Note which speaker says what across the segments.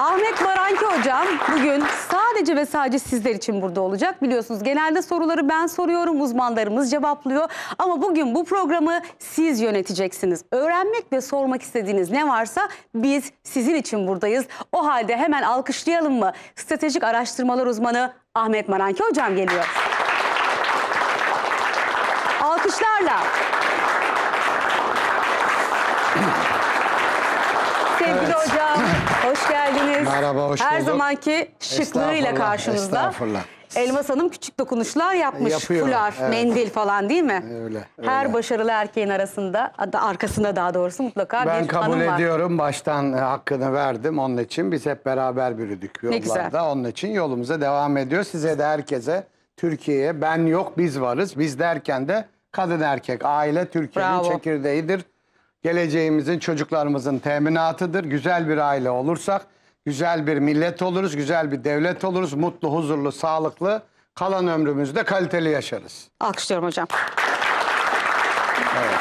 Speaker 1: Ahmet Baranki hocam bugün sadece ve sadece sizler için burada olacak. Biliyorsunuz genelde soruları ben soruyorum, uzmanlarımız cevaplıyor. Ama bugün bu programı siz yöneteceksiniz. Öğrenmek ve sormak istediğiniz ne varsa biz sizin için buradayız. O halde hemen alkışlayalım mı? Stratejik araştırmalar uzmanı Ahmet Maranki hocam geliyor. Alkışlarla. Hoş geldiniz. Merhaba, hoş Her bulduk. zamanki şıklığıyla karşınızda. Estağfurullah. Elmas Hanım küçük dokunuşlar yapmış. Yapıyor, Fular, evet. mendil falan değil mi?
Speaker 2: Öyle, Her
Speaker 1: başarılı erkeğin arasında, arkasında daha doğrusu mutlaka ben bir hanım var. Ben kabul
Speaker 2: ediyorum. Baştan e, hakkını verdim. Onun için biz hep beraber büyüdük yollarda. Onun için yolumuza devam ediyor. Size de herkese, Türkiye'ye ben yok biz varız. Biz derken de kadın erkek, aile Türkiye'nin çekirdeğidir geleceğimizin, çocuklarımızın teminatıdır. Güzel bir aile olursak güzel bir millet oluruz, güzel bir devlet oluruz. Mutlu, huzurlu, sağlıklı kalan ömrümüzde kaliteli yaşarız.
Speaker 1: Alkışlıyorum hocam. Evet.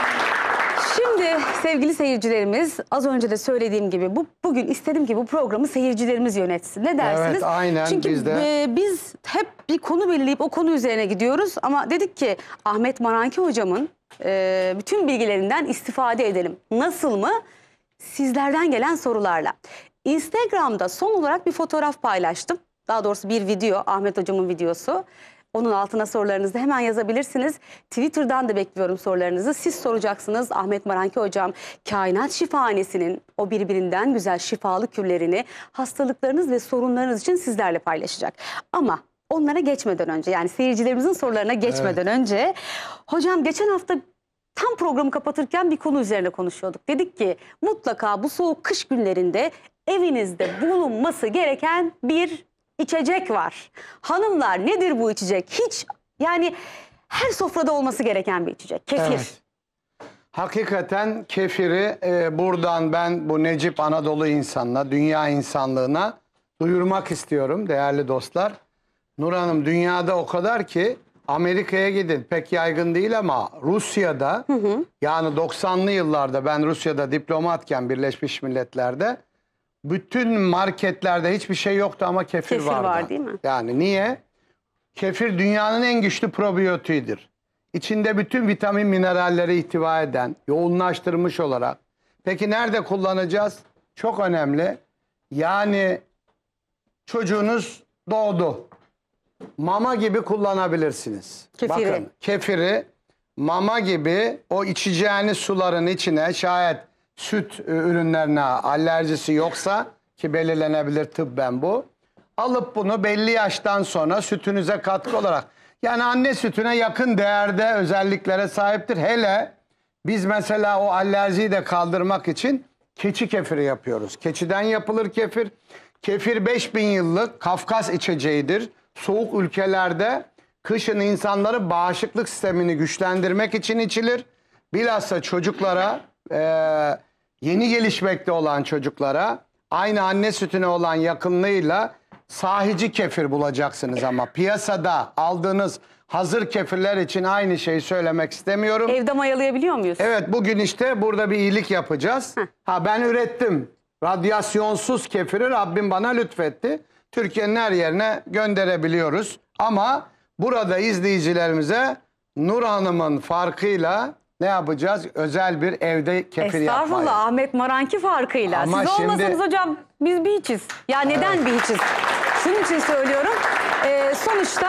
Speaker 1: Şimdi sevgili seyircilerimiz az önce de söylediğim gibi bu bugün istedim ki bu programı seyircilerimiz yönetsin. Ne dersiniz? Evet aynen Çünkü biz de. E, biz hep bir konu belirleyip o konu üzerine gidiyoruz ama dedik ki Ahmet Maranki hocamın e, bütün bilgilerinden istifade edelim. Nasıl mı? Sizlerden gelen sorularla. Instagram'da son olarak bir fotoğraf paylaştım. Daha doğrusu bir video, Ahmet Hocam'ın videosu. Onun altına sorularınızı hemen yazabilirsiniz. Twitter'dan da bekliyorum sorularınızı. Siz soracaksınız Ahmet Maranki Hocam. Kainat şifanesinin o birbirinden güzel şifalı kürlerini hastalıklarınız ve sorunlarınız için sizlerle paylaşacak. Ama onlara geçmeden önce yani seyircilerimizin sorularına geçmeden evet. önce hocam geçen hafta tam programı kapatırken bir konu üzerine konuşuyorduk. Dedik ki mutlaka bu soğuk kış günlerinde evinizde bulunması gereken bir içecek var. Hanımlar nedir bu içecek? Hiç yani her sofrada olması gereken bir içecek. Kefir. Evet.
Speaker 2: Hakikaten kefiri e, buradan ben bu Necip Anadolu insanına, dünya insanlığına duyurmak istiyorum değerli dostlar. Nur Hanım dünyada o kadar ki Amerika'ya gidin pek yaygın değil ama Rusya'da hı hı. yani 90'lı yıllarda ben Rusya'da diplomatken Birleşmiş Milletler'de bütün marketlerde hiçbir şey yoktu ama kefir, kefir vardı. var değil mi? Yani niye? Kefir dünyanın en güçlü probiyotidir. İçinde bütün vitamin mineralleri ihtiva eden, yoğunlaştırmış olarak. Peki nerede kullanacağız? Çok önemli. Yani çocuğunuz doğdu mama gibi kullanabilirsiniz. Kefiri. Bakın kefiri mama gibi o içeceğiniz suların içine şayet süt e, ürünlerine alerjisi yoksa ki belirlenebilir tıbben bu. Alıp bunu belli yaştan sonra sütünüze katkı olarak yani anne sütüne yakın değerde özelliklere sahiptir. Hele biz mesela o alerjiyi de kaldırmak için keçi kefiri yapıyoruz. Keçiden yapılır kefir. Kefir 5000 yıllık Kafkas içeceğidir soğuk ülkelerde kışın insanları bağışıklık sistemini güçlendirmek için içilir. Bilhassa çocuklara e, yeni gelişmekte olan çocuklara aynı anne sütüne olan yakınlığıyla sahici kefir bulacaksınız ama piyasada aldığınız hazır kefirler için aynı şeyi söylemek istemiyorum. Evde mayalayabiliyor muyuz? Evet bugün işte burada bir iyilik yapacağız. Heh. Ha ben ürettim. Radyasyonsuz kefiri Rabbim bana lütfetti. Türkiye'nin her yerine gönderebiliyoruz. Ama burada izleyicilerimize Nur Hanım'ın farkıyla ne yapacağız? Özel bir evde kefir yapmayı. Estağfurullah yapmayız.
Speaker 1: Ahmet Maranki farkıyla. Ama Siz şimdi... olmasanız hocam biz bir hiçiz. Ya neden evet. bir hiçiz? Şunun için söylüyorum. Ee, sonuçta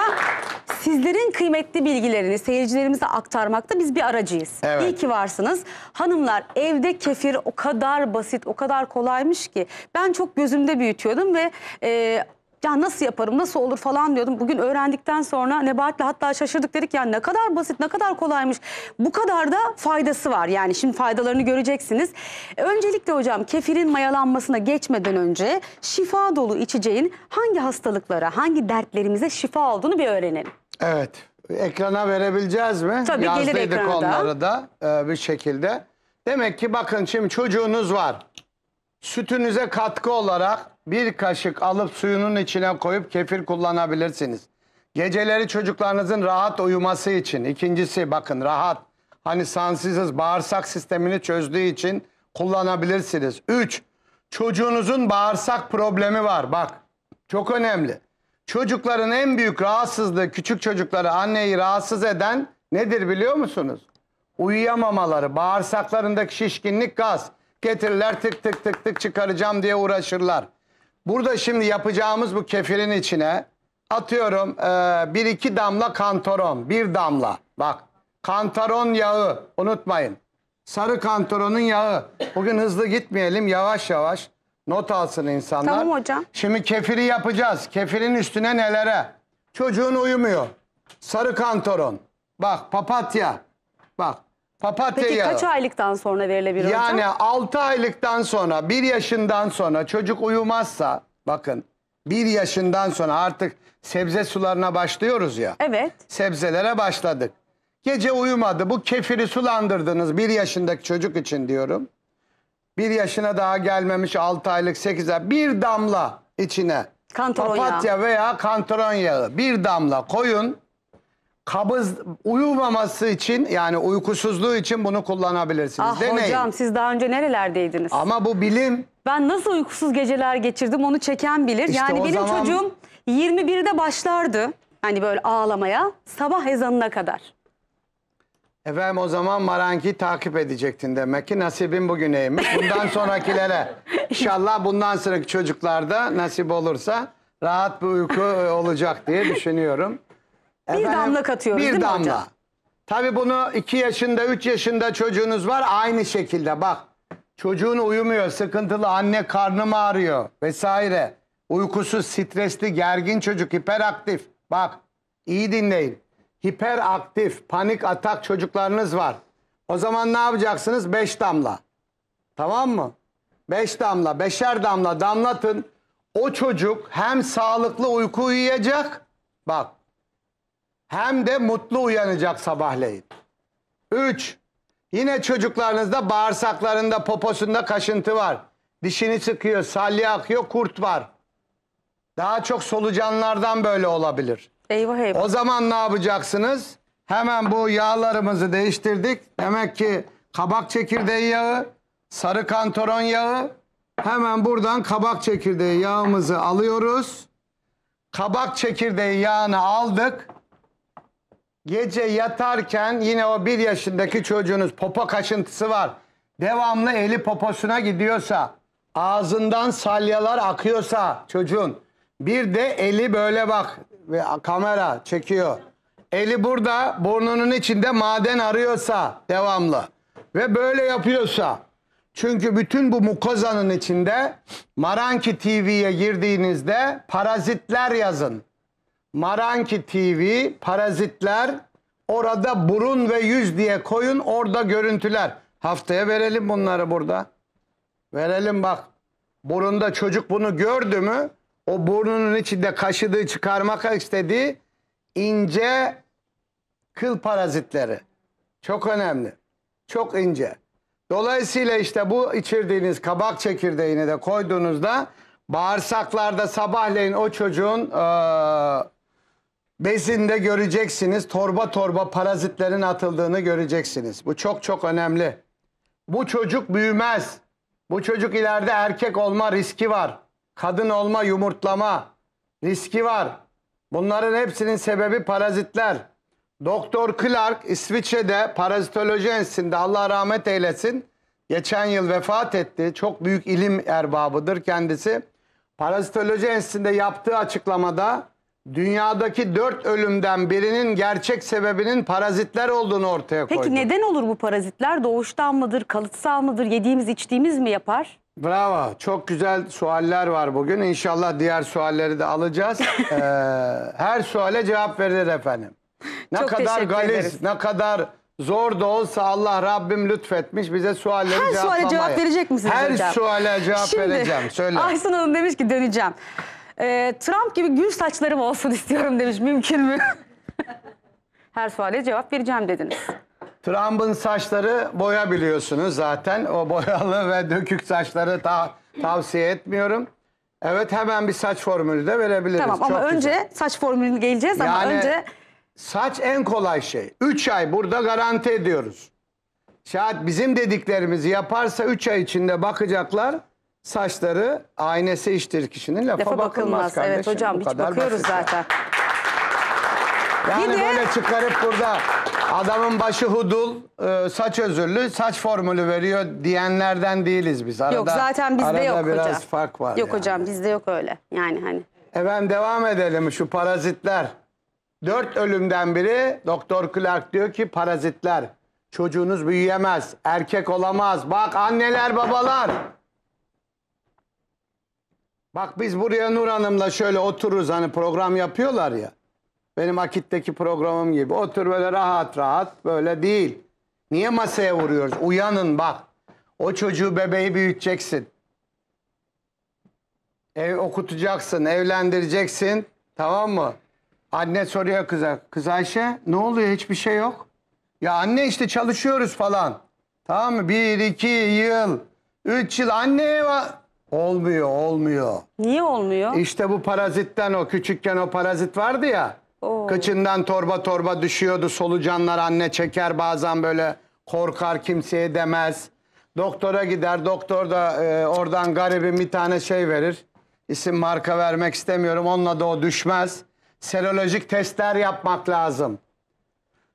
Speaker 1: sizlerin kıymetli bilgilerini seyircilerimize aktarmakta biz bir aracıyız. Evet. İyi ki varsınız. Hanımlar evde kefir o kadar basit, o kadar kolaymış ki. Ben çok gözümde büyütüyordum ve... E, ya nasıl yaparım nasıl olur falan diyordum. Bugün öğrendikten sonra Nebahat'le hatta şaşırdık dedik ya ne kadar basit ne kadar kolaymış. Bu kadar da faydası var yani şimdi faydalarını göreceksiniz. E, öncelikle hocam kefirin mayalanmasına geçmeden önce şifa dolu içeceğin hangi hastalıklara hangi dertlerimize şifa olduğunu bir öğrenelim.
Speaker 2: Evet ekrana verebileceğiz mi? Tabii Yazdıydık gelir ekrana onları da e, bir şekilde. Demek ki bakın şimdi çocuğunuz var. Sütünüze katkı olarak bir kaşık alıp suyunun içine koyup kefir kullanabilirsiniz. Geceleri çocuklarınızın rahat uyuması için. İkincisi bakın rahat. Hani sansızız bağırsak sistemini çözdüğü için kullanabilirsiniz. Üç, çocuğunuzun bağırsak problemi var. Bak çok önemli. Çocukların en büyük rahatsızlığı, küçük çocukları anneyi rahatsız eden nedir biliyor musunuz? Uyuyamamaları, bağırsaklarındaki şişkinlik, gaz. Getirirler tık tık tık tık çıkaracağım diye uğraşırlar. Burada şimdi yapacağımız bu kefirin içine atıyorum e, bir iki damla kantoron, Bir damla. Bak kantoron yağı unutmayın. Sarı kantoronun yağı. Bugün hızlı gitmeyelim yavaş yavaş. Not alsın insanlar. Tamam hocam. Şimdi kefiri yapacağız. Kefirin üstüne nelere? Çocuğun uyumuyor. Sarı kantoron. Bak papatya. Bak Papatya Peki kaç
Speaker 1: aylıktan sonra verilebilir hocam? Yani
Speaker 2: 6 aylıktan sonra 1 yaşından sonra çocuk uyumazsa bakın 1 yaşından sonra artık sebze sularına başlıyoruz ya. Evet. Sebzelere başladık. Gece uyumadı bu kefiri sulandırdınız 1 yaşındaki çocuk için diyorum. 1 yaşına daha gelmemiş 6 aylık 8 ay bir damla içine Kantaron yağı. papatya veya kantaron yağı bir damla koyun kabız uyumaması için yani uykusuzluğu için bunu kullanabilirsiniz. Ah Deneyin. hocam
Speaker 1: siz daha önce nerelerdeydiniz? Ama bu bilim. Ben nasıl uykusuz geceler geçirdim onu çeken bilir. İşte yani benim zaman... çocuğum 21'de başlardı. Hani böyle ağlamaya sabah ezanına kadar.
Speaker 2: Efendim o zaman Maranki takip edecektin demek ki nasibin bugüneymiş. Bundan sonrakilere inşallah bundan sonraki çocuklarda nasip olursa rahat bir uyku e, olacak diye düşünüyorum. Efendim, damla katıyoruz bir değil mi damla. hocam? Tabii bunu 2 yaşında 3 yaşında çocuğunuz var aynı şekilde bak. Çocuğun uyumuyor sıkıntılı anne karnım ağrıyor vesaire. Uykusuz stresli gergin çocuk hiperaktif. Bak iyi dinleyin. Hiperaktif panik atak çocuklarınız var. O zaman ne yapacaksınız? Beş damla. Tamam mı? Beş damla, beşer damla damlatın. O çocuk hem sağlıklı uyku uyuyacak. Bak hem de mutlu uyanacak sabahleyin. 3. Yine çocuklarınızda bağırsaklarında, poposunda kaşıntı var. Dişini sıkıyor, salya akıyor, kurt var. Daha çok solucanlardan böyle olabilir. Eyvah eyvah. O zaman ne yapacaksınız? Hemen bu yağlarımızı değiştirdik. Demek ki kabak çekirdeği yağı, sarı kantoron yağı. Hemen buradan kabak çekirdeği yağımızı alıyoruz. Kabak çekirdeği yağını aldık. Gece yatarken yine o bir yaşındaki çocuğunuz popo kaşıntısı var. Devamlı eli poposuna gidiyorsa, ağzından salyalar akıyorsa çocuğun. Bir de eli böyle bak ve kamera çekiyor. Eli burada burnunun içinde maden arıyorsa devamlı ve böyle yapıyorsa çünkü bütün bu mukozanın içinde Maranki TV'ye girdiğinizde parazitler yazın. Maranki TV, Parazitler, orada burun ve yüz diye koyun orada görüntüler. Haftaya verelim bunları burada. Verelim bak. Burunda çocuk bunu gördü mü o burnunun içinde kaşıdığı çıkarmak istediği ince kıl parazitleri. Çok önemli. Çok ince. Dolayısıyla işte bu içirdiğiniz kabak çekirdeğini de koyduğunuzda bağırsaklarda sabahleyin o çocuğun e, Besinde göreceksiniz torba torba parazitlerin atıldığını göreceksiniz. Bu çok çok önemli. Bu çocuk büyümez. Bu çocuk ileride erkek olma riski var. Kadın olma, yumurtlama riski var. Bunların hepsinin sebebi parazitler. Doktor Clark İsviçre'de parazitoloji enstitüsünde Allah rahmet eylesin. Geçen yıl vefat etti. Çok büyük ilim erbabıdır kendisi. Parazitoloji enstitüsünde yaptığı açıklamada dünyadaki dört ölümden birinin gerçek sebebinin parazitler olduğunu ortaya koydu. Peki
Speaker 1: neden olur bu parazitler? Doğuştan mıdır, kalıtsal mıdır, yediğimiz içtiğimiz mi yapar?
Speaker 2: Bravo. Çok güzel sualler var bugün. İnşallah diğer sualleri de alacağız. ee, her suale cevap verir efendim. Ne Çok kadar teşekkür galiz, ederiz. ne kadar zor da olsa Allah Rabbim lütfetmiş bize sualleri Her suale cevap verecek misiniz Her hocam? suale cevap Şimdi, vereceğim. Söyle. Aysun
Speaker 1: Hanım demiş ki döneceğim. Ee, Trump gibi gül saçlarım olsun istiyorum demiş. Mümkün mü? Her suale cevap vereceğim dediniz.
Speaker 2: Trump'ın saçları boya biliyorsunuz zaten. O boyalı ve dökük saçları ta tavsiye etmiyorum. Evet hemen bir saç formülü de verebiliriz. Tamam ama Çok önce güzel.
Speaker 1: saç formülüne geleceğiz yani, ama önce...
Speaker 2: Saç en kolay şey. Üç ay burada garanti ediyoruz. Şahit bizim dediklerimizi yaparsa üç ay içinde bakacaklar. Saçları aynesi iştir kişinin lafa, Lafa bakılmaz, bakılmaz. Evet hocam Bu hiç kadar bakıyoruz basit zaten. Yani Bir böyle çıkarıp burada adamın başı hudul, e, saç özürlü, saç formülü veriyor diyenlerden değiliz biz. Arada, Yok zaten bizde arada yok hocam. biraz fark var Yok yani. hocam bizde yok öyle. Yani hani. Efendim devam edelim şu parazitler. Dört ölümden biri Doktor Clark diyor ki parazitler. Çocuğunuz büyüyemez, erkek olamaz. Bak anneler babalar Bak biz buraya Nur Hanım'la şöyle otururuz hani program yapıyorlar ya. Benim Akit'teki programım gibi. Otur böyle rahat rahat böyle değil. Niye masaya vuruyoruz? Uyanın bak. O çocuğu bebeği büyüteceksin. Ev okutacaksın, evlendireceksin. Tamam mı? Anne soruyor kıza. Kız Ayşe ne oluyor hiçbir şey yok. Ya anne işte çalışıyoruz falan. Tamam mı? Bir, iki yıl, üç yıl. Anneye Olmuyor, olmuyor. Niye olmuyor? İşte bu parazitten o küçükken o parazit vardı ya. Oo. Kıçından torba torba düşüyordu. Solucanlar anne çeker bazen böyle korkar kimseye demez. Doktora gider. Doktor da e, oradan garibim bir tane şey verir. İsim marka vermek istemiyorum. Onunla da o düşmez. Serolojik testler yapmak lazım.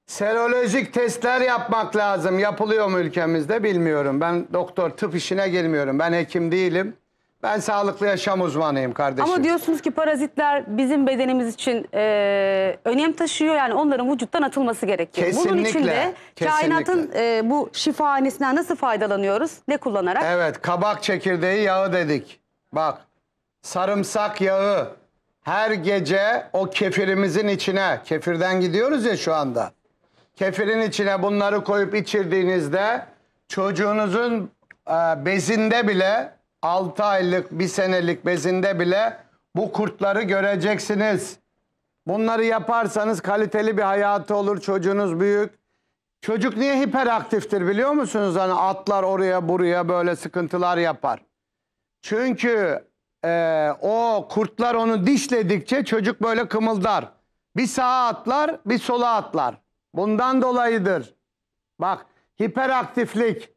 Speaker 2: Serolojik testler yapmak lazım. Yapılıyor mu ülkemizde bilmiyorum. Ben doktor tıp işine girmiyorum. Ben hekim değilim. Ben sağlıklı yaşam uzmanıyım kardeşim. Ama
Speaker 1: diyorsunuz ki parazitler bizim bedenimiz için e, önem taşıyor. Yani onların vücuttan atılması gerekiyor. Kesinlikle. Bunun için de kesinlikle. kainatın e, bu şifahanesinden nasıl faydalanıyoruz? Ne kullanarak?
Speaker 2: Evet kabak çekirdeği yağı dedik. Bak sarımsak yağı her gece o kefirimizin içine kefirden gidiyoruz ya şu anda. Kefirin içine bunları koyup içirdiğinizde çocuğunuzun e, bezinde bile 6 aylık, bir senelik bezinde bile bu kurtları göreceksiniz. Bunları yaparsanız kaliteli bir hayatı olur, çocuğunuz büyük. Çocuk niye hiperaktiftir biliyor musunuz? Hani atlar oraya buraya böyle sıkıntılar yapar. Çünkü e, o kurtlar onu dişledikçe çocuk böyle kımıldar. Bir sağa atlar, bir sola atlar. Bundan dolayıdır. Bak hiperaktiflik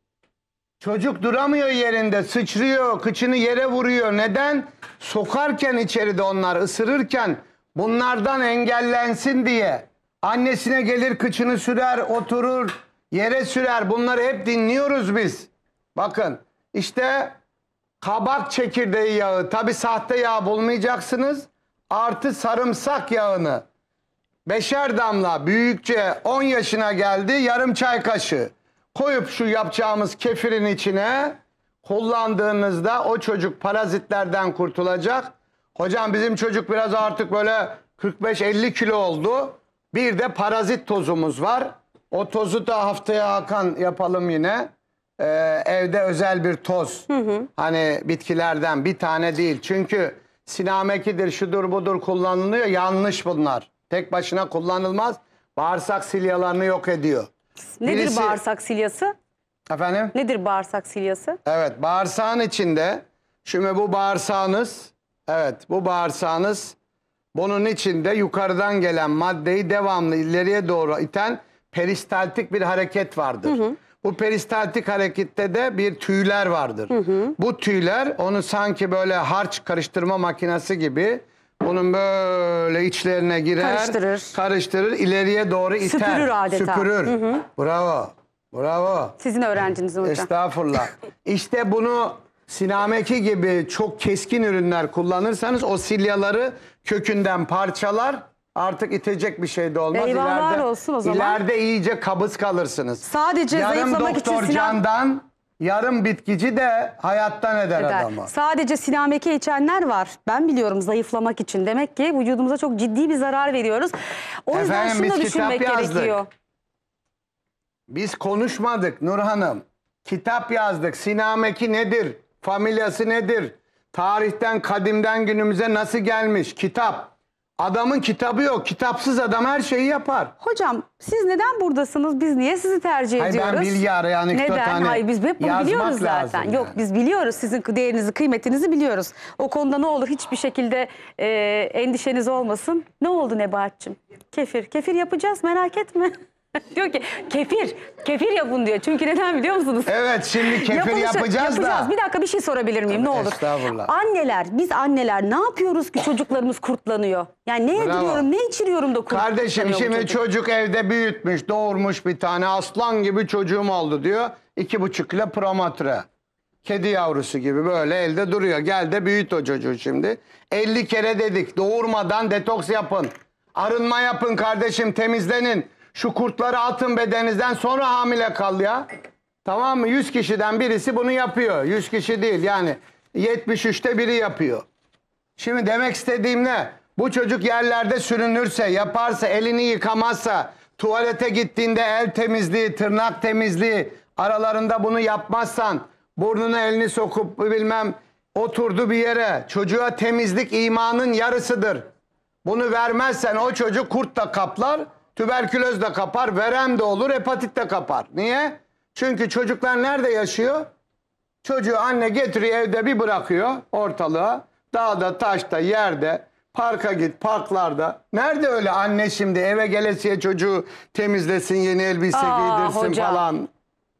Speaker 2: Çocuk duramıyor yerinde, sıçrıyor, kıçını yere vuruyor. Neden? Sokarken içeride onlar, ısırırken bunlardan engellensin diye. Annesine gelir, kıçını sürer, oturur, yere sürer. Bunları hep dinliyoruz biz. Bakın, işte kabak çekirdeği yağı. Tabi sahte yağ bulmayacaksınız. Artı sarımsak yağını. Beşer damla büyükçe 10 yaşına geldi yarım çay kaşığı koyup şu yapacağımız kefirin içine kullandığınızda o çocuk parazitlerden kurtulacak. Hocam bizim çocuk biraz artık böyle 45-50 kilo oldu. Bir de parazit tozumuz var. O tozu da haftaya Hakan yapalım yine. Ee, evde özel bir toz. Hı hı. Hani bitkilerden bir tane değil. Çünkü sinamekidir, şudur budur kullanılıyor. Yanlış bunlar. Tek başına kullanılmaz. Bağırsak silyalarını yok ediyor. Nedir Birisi- bağırsak silyası? Efendim? Nedir bağırsak silyası? Evet bağırsağın içinde şimdi bu bağırsağınız evet bu bağırsağınız bunun içinde yukarıdan gelen maddeyi devamlı ileriye doğru iten peristaltik bir hareket vardır. Bu peristaltik harekette de bir tüyler vardır. Bu tüyler onu sanki böyle harç karıştırma makinesi gibi bunun böyle içlerine girer. Karıştırır. Karıştırır. ileriye doğru iter. Süpürür adeta. Süpürür. Hı hı. Bravo. Bravo. Sizin öğrenciniz hocam. Estağfurullah. İşte bunu sinameki gibi çok keskin ürünler kullanırsanız o silyaları kökünden parçalar artık itecek bir şey de olmaz. Eyvallah ileride, olsun o zaman. İleride iyice kabız kalırsınız. Sadece Yarım zayıflamak için Sinan... Can'dan Yarım bitkici de hayattan eder, eder. adamı.
Speaker 1: Sadece sinameke içenler var. Ben biliyorum zayıflamak için. Demek ki vücudumuza çok ciddi bir zarar veriyoruz. O yüzden Efendim, şunu da biz düşünmek gerekiyor.
Speaker 2: Biz konuşmadık Nur Hanım. Kitap yazdık. Sinameki nedir? Familyası nedir? Tarihten, kadimden günümüze nasıl gelmiş? Kitap. Adamın kitabı yok. Kitapsız adam her şeyi yapar. Hocam
Speaker 1: siz neden buradasınız? Biz niye sizi tercih Hayır, ediyoruz? ben bilgi yani anekdot Neden? hani Hayır biz hep bunu biliyoruz zaten. lazım Yok biz biliyoruz sizin değerinizi, kıymetinizi biliyoruz. O konuda ne olur hiçbir şekilde e, endişeniz olmasın. Ne oldu Nebahat'cığım? Kefir. Kefir yapacağız merak etme. diyor ki kefir, kefir yapın diyor. Çünkü neden biliyor musunuz? Evet şimdi kefir Yapılışı, yapacağız, yapacağız da. Bir dakika bir şey sorabilir miyim Tabii, ne olur? Estağfurullah. Anneler, biz anneler ne yapıyoruz ki çocuklarımız kurtlanıyor? Yani ne Bravo. yediriyorum, ne içiriyorum da kurtlanıyor Kardeşim şimdi çocuk. çocuk
Speaker 2: evde büyütmüş, doğurmuş bir tane aslan gibi çocuğum oldu diyor. İki buçuk kilo promatre. Kedi yavrusu gibi böyle elde duruyor. Gel de büyüt o çocuğu şimdi. 50 kere dedik doğurmadan detoks yapın. Arınma yapın kardeşim temizlenin. Şu kurtları atın bedeninizden sonra hamile kal ya. Tamam mı? 100 kişiden birisi bunu yapıyor. 100 kişi değil yani 73'te biri yapıyor. Şimdi demek istediğim ne? Bu çocuk yerlerde sürünürse, yaparsa, elini yıkamazsa, tuvalete gittiğinde el temizliği, tırnak temizliği aralarında bunu yapmazsan, burnuna elini sokup bilmem oturdu bir yere. Çocuğa temizlik imanın yarısıdır. Bunu vermezsen o çocuk kurtla kaplar, Tüberküloz da kapar, verem de olur, hepatit de kapar. Niye? Çünkü çocuklar nerede yaşıyor? Çocuğu anne getiriyor evde bir bırakıyor ortalığa. Dağda, taşta, yerde, parka git, parklarda. Nerede öyle anne şimdi eve gelesiye çocuğu temizlesin, yeni elbise Aa, giydirsin hocam. falan.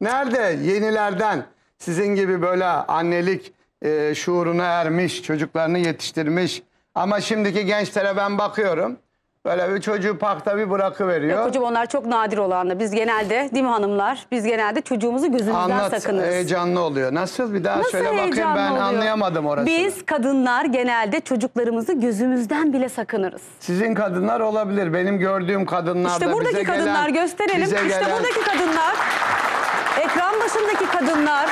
Speaker 2: Nerede? Yenilerden. Sizin gibi böyle annelik e, şuuruna ermiş, çocuklarını yetiştirmiş. Ama şimdiki gençlere ben bakıyorum. Böyle bir çocuğu parkta bir bırakıveriyor. Yok hocam
Speaker 1: onlar çok nadir olanlar. Biz genelde değil mi hanımlar? Biz genelde çocuğumuzu gözümüzden Anlat, sakınırız. heyecanlı
Speaker 2: oluyor. Nasıl bir daha Nasıl söyle bakayım ben oluyor? anlayamadım orasını. Biz
Speaker 1: kadınlar genelde çocuklarımızı gözümüzden bile sakınırız.
Speaker 2: Sizin kadınlar olabilir. Benim gördüğüm kadınlar da İşte buradaki bize kadınlar gelen, gösterelim. bize İşte gelen- buradaki
Speaker 1: kadınlar, ekran başındaki kadınlar,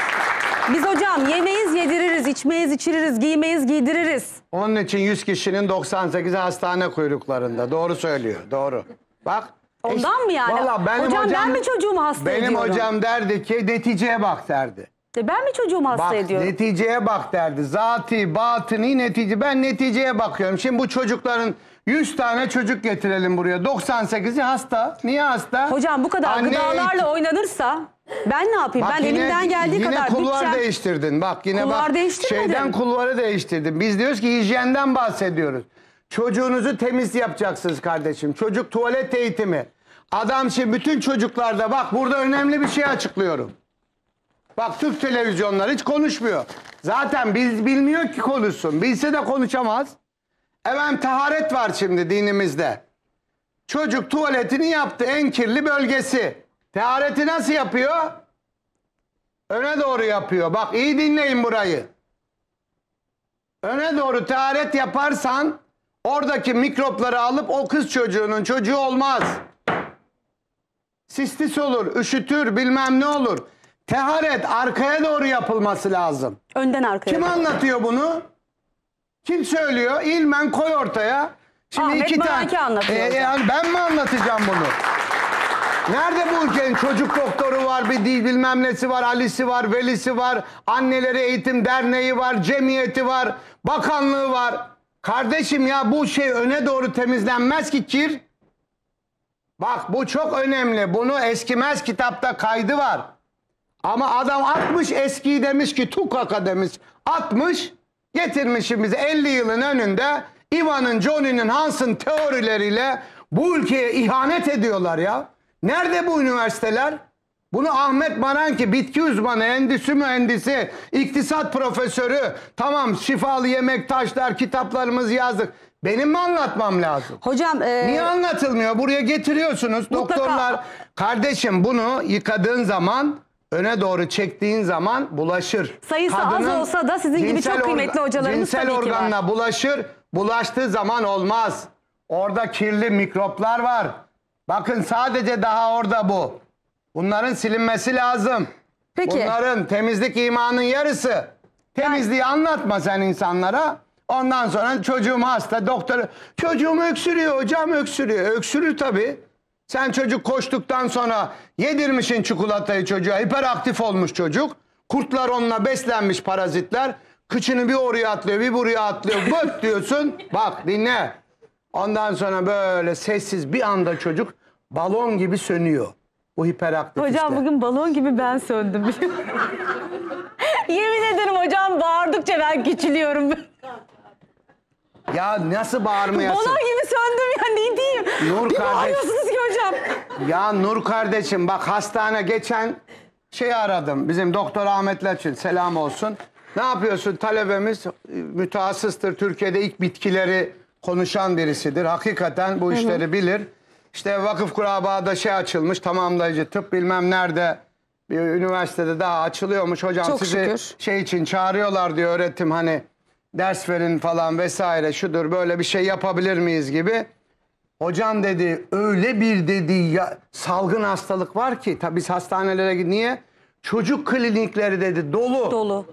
Speaker 1: biz hocam yemeyiz yediririz, içmeyiz içiririz, giymeyiz giydiririz.
Speaker 2: Onun için 100 kişinin 98'i hastane kuyruklarında. Doğru söylüyor, doğru. Bak. Ondan mı yani? Valla benim hocam, hocam ben mi çocuğumu hasta benim ediyorum? Benim hocam derdi ki neticeye bak derdi. E ben mi çocuğumu hasta bak, ediyorum? Neticeye bak derdi. Zati, batını netice. Ben neticeye bakıyorum. Şimdi bu çocukların 100 tane çocuk getirelim buraya. 98'i hasta. Niye hasta? Hocam bu kadar Anne, gıdalarla
Speaker 1: oynanırsa ben ne yapayım? Bak ben yine, elimden geldiği yine kadar kulvar bütçem...
Speaker 2: değiştirdin. Bak yine kulvar bak şeyden kulvarı değiştirdin. Biz diyoruz ki hijyenden bahsediyoruz. Çocuğunuzu temiz yapacaksınız kardeşim. Çocuk tuvalet eğitimi. Adam şey bütün çocuklarda bak burada önemli bir şey açıklıyorum. Bak Türk televizyonları hiç konuşmuyor. Zaten biz bilmiyor ki konuşsun. Bilse de konuşamaz. Efendim taharet var şimdi dinimizde. Çocuk tuvaletini yaptı en kirli bölgesi. Tehareti nasıl yapıyor? Öne doğru yapıyor. Bak iyi dinleyin burayı. Öne doğru teharet yaparsan oradaki mikropları alıp o kız çocuğunun çocuğu olmaz. Sistis olur, üşütür, bilmem ne olur. Teharet arkaya doğru yapılması lazım. Önden arkaya. Kim anlatıyor bunu? Kim söylüyor? İlmen koy ortaya. Şimdi Ahmet iki tane. Ahmet anlatıyor. E, e yani ben mi anlatacağım bunu? Nerede bu ülkenin çocuk doktoru var, bir değil bilmem nesi var, Ali'si var, Veli'si var, Anneleri Eğitim Derneği var, cemiyeti var, bakanlığı var. Kardeşim ya bu şey öne doğru temizlenmez ki kir. Bak bu çok önemli. Bunu eskimez kitapta kaydı var. Ama adam atmış eskiyi demiş ki tukaka demiş. Atmış getirmişim bize 50 yılın önünde Ivan'ın, Johnny'nin, Hans'ın teorileriyle bu ülkeye ihanet ediyorlar ya. Nerede bu üniversiteler? Bunu Ahmet Baranki bitki uzmanı, endüstri mühendisi, iktisat profesörü. Tamam şifalı yemek taşlar kitaplarımız yazdık. Benim mi anlatmam lazım? Hocam... E... Niye anlatılmıyor? Buraya getiriyorsunuz mutlaka... doktorlar. Kardeşim bunu yıkadığın zaman öne doğru çektiğin zaman bulaşır. Sayısı Kadının az olsa da sizin gibi çok kıymetli hocalarımız cinsel tabii ki organına bulaşır. Bulaştığı zaman olmaz. Orada kirli mikroplar var. Bakın sadece daha orada bu. Bunların silinmesi lazım. Peki. Bunların temizlik imanın yarısı. Temizliği anlatma sen insanlara. Ondan sonra çocuğum hasta doktor. Çocuğum öksürüyor hocam öksürüyor. Öksürür tabii. Sen çocuk koştuktan sonra yedirmişin çikolatayı çocuğa. Hiperaktif olmuş çocuk. Kurtlar onunla beslenmiş parazitler. Kıçını bir oraya atlıyor bir buraya atlıyor. Böt diyorsun. Bak dinle. Ondan sonra böyle sessiz bir anda çocuk balon gibi sönüyor. Bu hiperaktif Hocam işte. bugün balon gibi ben söndüm. Yemin ederim hocam bağırdıkça ben küçülüyorum. Ya nasıl bağırmayasın? Balon
Speaker 1: gibi söndüm ya ne diyeyim? Nur bir kardeş... bağırıyorsunuz ki hocam.
Speaker 2: Ya Nur kardeşim bak hastane geçen şey aradım. Bizim doktor Ahmet için selam olsun. Ne yapıyorsun talebemiz e, mütehassıstır Türkiye'de ilk bitkileri konuşan birisidir. Hakikaten bu işleri bilir. İşte vakıf kurabada şey açılmış tamamlayıcı tıp bilmem nerede bir üniversitede daha açılıyormuş. Hocam Çok sizi şükür. şey için çağırıyorlar diyor öğretim hani ders verin falan vesaire şudur böyle bir şey yapabilir miyiz gibi. Hocam dedi öyle bir dedi ya, salgın hastalık var ki tabi biz hastanelere gid- niye? Çocuk klinikleri dedi dolu. Dolu.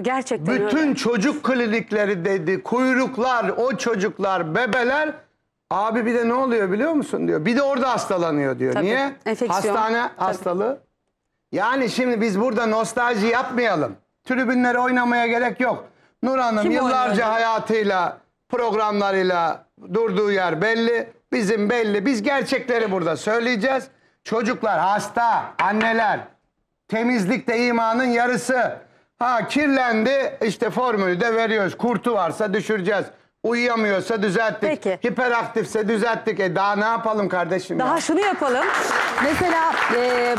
Speaker 2: Gerçekten Bütün öyle. çocuk klinikleri dedi, kuyruklar, o çocuklar, bebeler. Abi bir de ne oluyor biliyor musun diyor. Bir de orada hastalanıyor diyor. Tabii, Niye? Enfeksiyon. Hastane Tabii. hastalığı. Yani şimdi biz burada nostalji yapmayalım. Tribünlere oynamaya gerek yok. Nur Hanım Kim yıllarca oynadı? hayatıyla, programlarıyla durduğu yer belli. Bizim belli. Biz gerçekleri burada söyleyeceğiz. Çocuklar hasta, anneler, temizlikte imanın yarısı. Ha kirlendi işte formülü de veriyoruz. Kurtu varsa düşüreceğiz. Uyuyamıyorsa düzelttik. Peki. Hiperaktifse düzelttik. E daha ne yapalım kardeşim? Daha ya? şunu yapalım. Mesela e,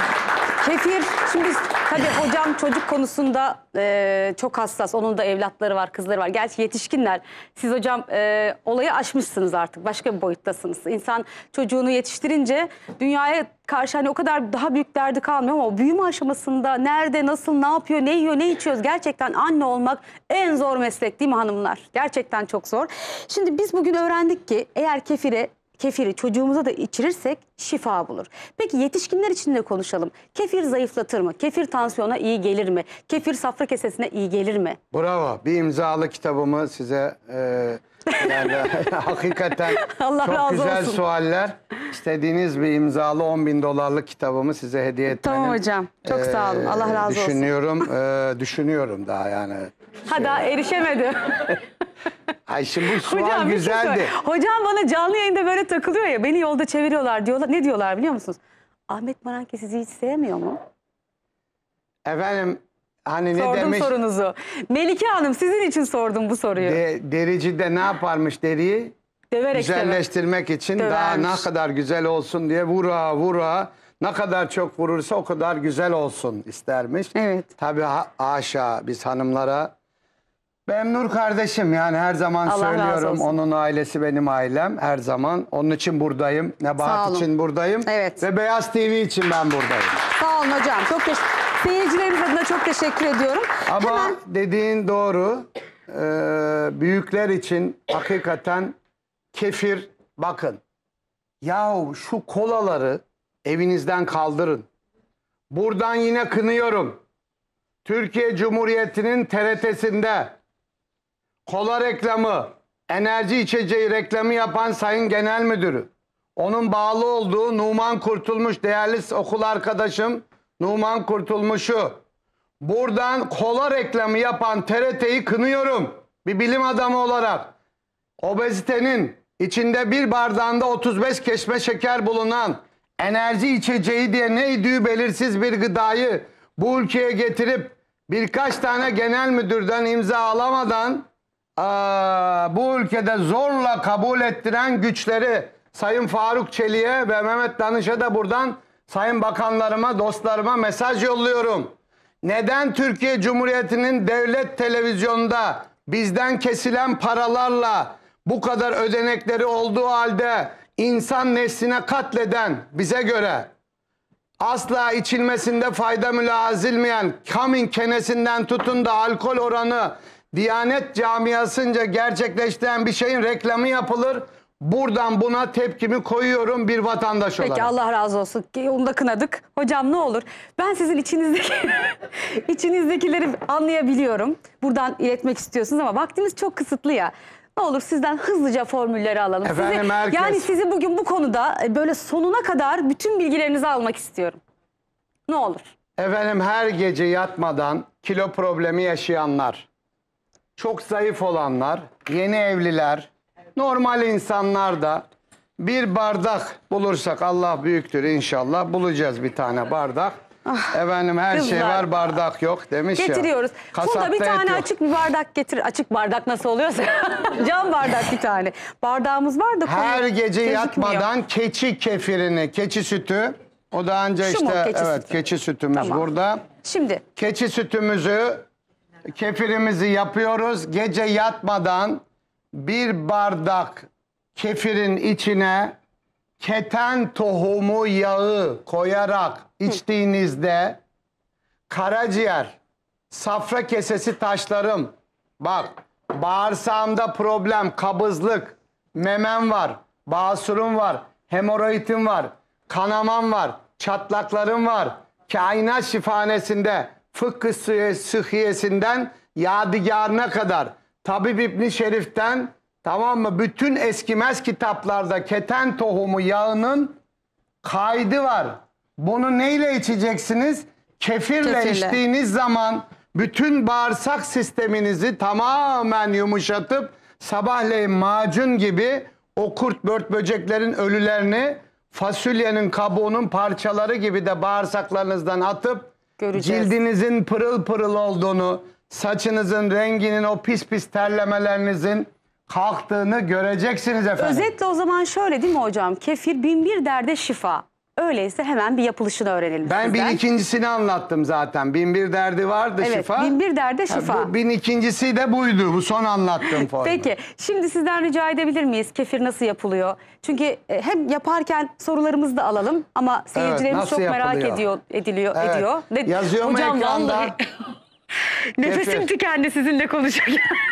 Speaker 2: kefir, şimdi tabii hocam
Speaker 1: çocuk konusunda e, çok hassas. Onun da evlatları var, kızları var. Gerçi yetişkinler. Siz hocam e, olayı aşmışsınız artık. Başka bir boyuttasınız. İnsan çocuğunu yetiştirince dünyaya karşı hani o kadar daha büyük derdi kalmıyor ama o büyüme aşamasında nerede, nasıl, ne yapıyor, ne yiyor, ne içiyoruz? Gerçekten anne olmak en zor meslek değil mi hanımlar? Gerçekten çok zor. Şimdi biz bugün öğrendik ki eğer kefire kefiri çocuğumuza da içirirsek şifa bulur. Peki yetişkinler için de konuşalım. Kefir zayıflatır mı? Kefir tansiyona iyi gelir mi? Kefir safra kesesine iyi gelir mi?
Speaker 2: Bravo. Bir imzalı kitabımı size e, yani hakikaten Allah çok razı güzel olsun. sualler. İstediğiniz bir imzalı 10 bin dolarlık kitabımı size hediye etmenin. Tamam hocam. Çok e, sağ olun. Allah razı düşünüyorum, olsun. Düşünüyorum. düşünüyorum daha yani.
Speaker 1: Ha daha şey- erişemedi.
Speaker 2: Ay şimdi bu sual hocam, şey güzeldi. Şey
Speaker 1: hocam bana canlı yayında böyle takılıyor ya. Beni yolda çeviriyorlar diyorlar. Ne diyorlar biliyor musunuz? Ahmet Maranki sizi hiç sevmiyor mu?
Speaker 2: Efendim Hani ne sordum demiş? sorunuzu. Melike Hanım sizin için sordum bu soruyu. De, derici de ne yaparmış deriyi? Döverek Güzelleştirmek döver. için Dövermiş. daha ne kadar güzel olsun diye vura vura ne kadar çok vurursa o kadar güzel olsun istermiş. Evet. Tabii ha, aşağı biz hanımlara. Ben Nur kardeşim yani her zaman Allah söylüyorum onun ailesi benim ailem. Her zaman onun için buradayım. Nebahat için buradayım. Evet. Ve Beyaz TV için ben buradayım.
Speaker 1: Sağ olun hocam. Çok teşekkür Seyircilerimiz adına çok
Speaker 2: teşekkür ediyorum. Ama Hemen... dediğin doğru. Ee, büyükler için hakikaten kefir bakın. Yahu şu kolaları evinizden kaldırın. Buradan yine kınıyorum. Türkiye Cumhuriyeti'nin TRT'sinde kola reklamı, enerji içeceği reklamı yapan Sayın Genel Müdürü, onun bağlı olduğu Numan Kurtulmuş değerli okul arkadaşım Numan Kurtulmuş'u buradan kola reklamı yapan TRT'yi kınıyorum. Bir bilim adamı olarak obezitenin içinde bir bardağında 35 keşme şeker bulunan enerji içeceği diye neydi belirsiz bir gıdayı bu ülkeye getirip birkaç tane genel müdürden imza alamadan aa, bu ülkede zorla kabul ettiren güçleri Sayın Faruk Çelik'e ve Mehmet Danış'a da buradan sayın bakanlarıma, dostlarıma mesaj yolluyorum. Neden Türkiye Cumhuriyeti'nin devlet televizyonunda bizden kesilen paralarla bu kadar ödenekleri olduğu halde insan nesline katleden bize göre asla içilmesinde fayda mülazilmeyen kamin kenesinden tutun da alkol oranı Diyanet camiasınca gerçekleştiren bir şeyin reklamı yapılır. Buradan buna tepkimi koyuyorum bir vatandaş olarak. Peki Allah
Speaker 1: razı olsun. Onu da kınadık. Hocam ne olur ben sizin içinizdeki içinizdekileri anlayabiliyorum. Buradan iletmek istiyorsunuz ama vaktiniz çok kısıtlı ya. Ne olur sizden hızlıca formülleri alalım. Efendim sizi, herkes... Yani sizi bugün bu konuda e, böyle sonuna kadar bütün bilgilerinizi almak istiyorum. Ne olur.
Speaker 2: Efendim her gece yatmadan kilo problemi yaşayanlar, çok zayıf olanlar, yeni evliler, Normal insanlar da bir bardak bulursak Allah büyüktür inşallah bulacağız bir tane bardak. Ah, Efendim her şey kızlar. şey var bardak yok demiş Getiriyoruz. ya. Getiriyoruz. Burada bir tane yok. açık bir bardak getir. Açık bardak nasıl
Speaker 1: oluyorsa cam bardak bir tane. Bardağımız var da. Her gece yatmadan
Speaker 2: keçi kefirini, keçi sütü. O da anca Şu işte mu, keçi evet sütü. keçi sütümüz tamam. burada. Şimdi. Keçi sütümüzü, kefirimizi yapıyoruz. Gece yatmadan bir bardak kefirin içine keten tohumu yağı koyarak içtiğinizde karaciğer, safra kesesi taşlarım, bak bağırsağımda problem, kabızlık, memem var, basurum var, hemoroidim var, kanamam var, çatlaklarım var. Kainat şifanesinde fıkkı sıhhiyesinden yadigarına kadar Tabip İbni Şerif'ten tamam mı? Bütün eskimez kitaplarda keten tohumu yağının kaydı var. Bunu neyle içeceksiniz? Kefirle, Kefirle. içtiğiniz zaman bütün bağırsak sisteminizi tamamen yumuşatıp sabahleyin macun gibi o kurt bört böceklerin ölülerini fasulyenin kabuğunun parçaları gibi de bağırsaklarınızdan atıp Göreceğiz. cildinizin pırıl pırıl olduğunu, saçınızın renginin o pis pis terlemelerinizin kalktığını göreceksiniz efendim. Özetle
Speaker 1: o zaman şöyle değil mi hocam? Kefir bin bir derde şifa. Öyleyse hemen bir yapılışını öğrenelim ben sizden. bin
Speaker 2: ikincisini anlattım zaten. Bin bir derdi vardı evet, şifa. Evet bin bir derde şifa. Ha, bu bin ikincisi de buydu. Bu son anlattığım formu. Peki
Speaker 1: şimdi sizden rica edebilir miyiz? Kefir nasıl yapılıyor? Çünkü e, hem yaparken sorularımızı da alalım ama seyircilerimiz evet, çok yapılıyor? merak ediyor, ediliyor, evet. ediyor. Yazıyor mu Hocam, ekranda? Nefesim tükendi sizinle konuşurken.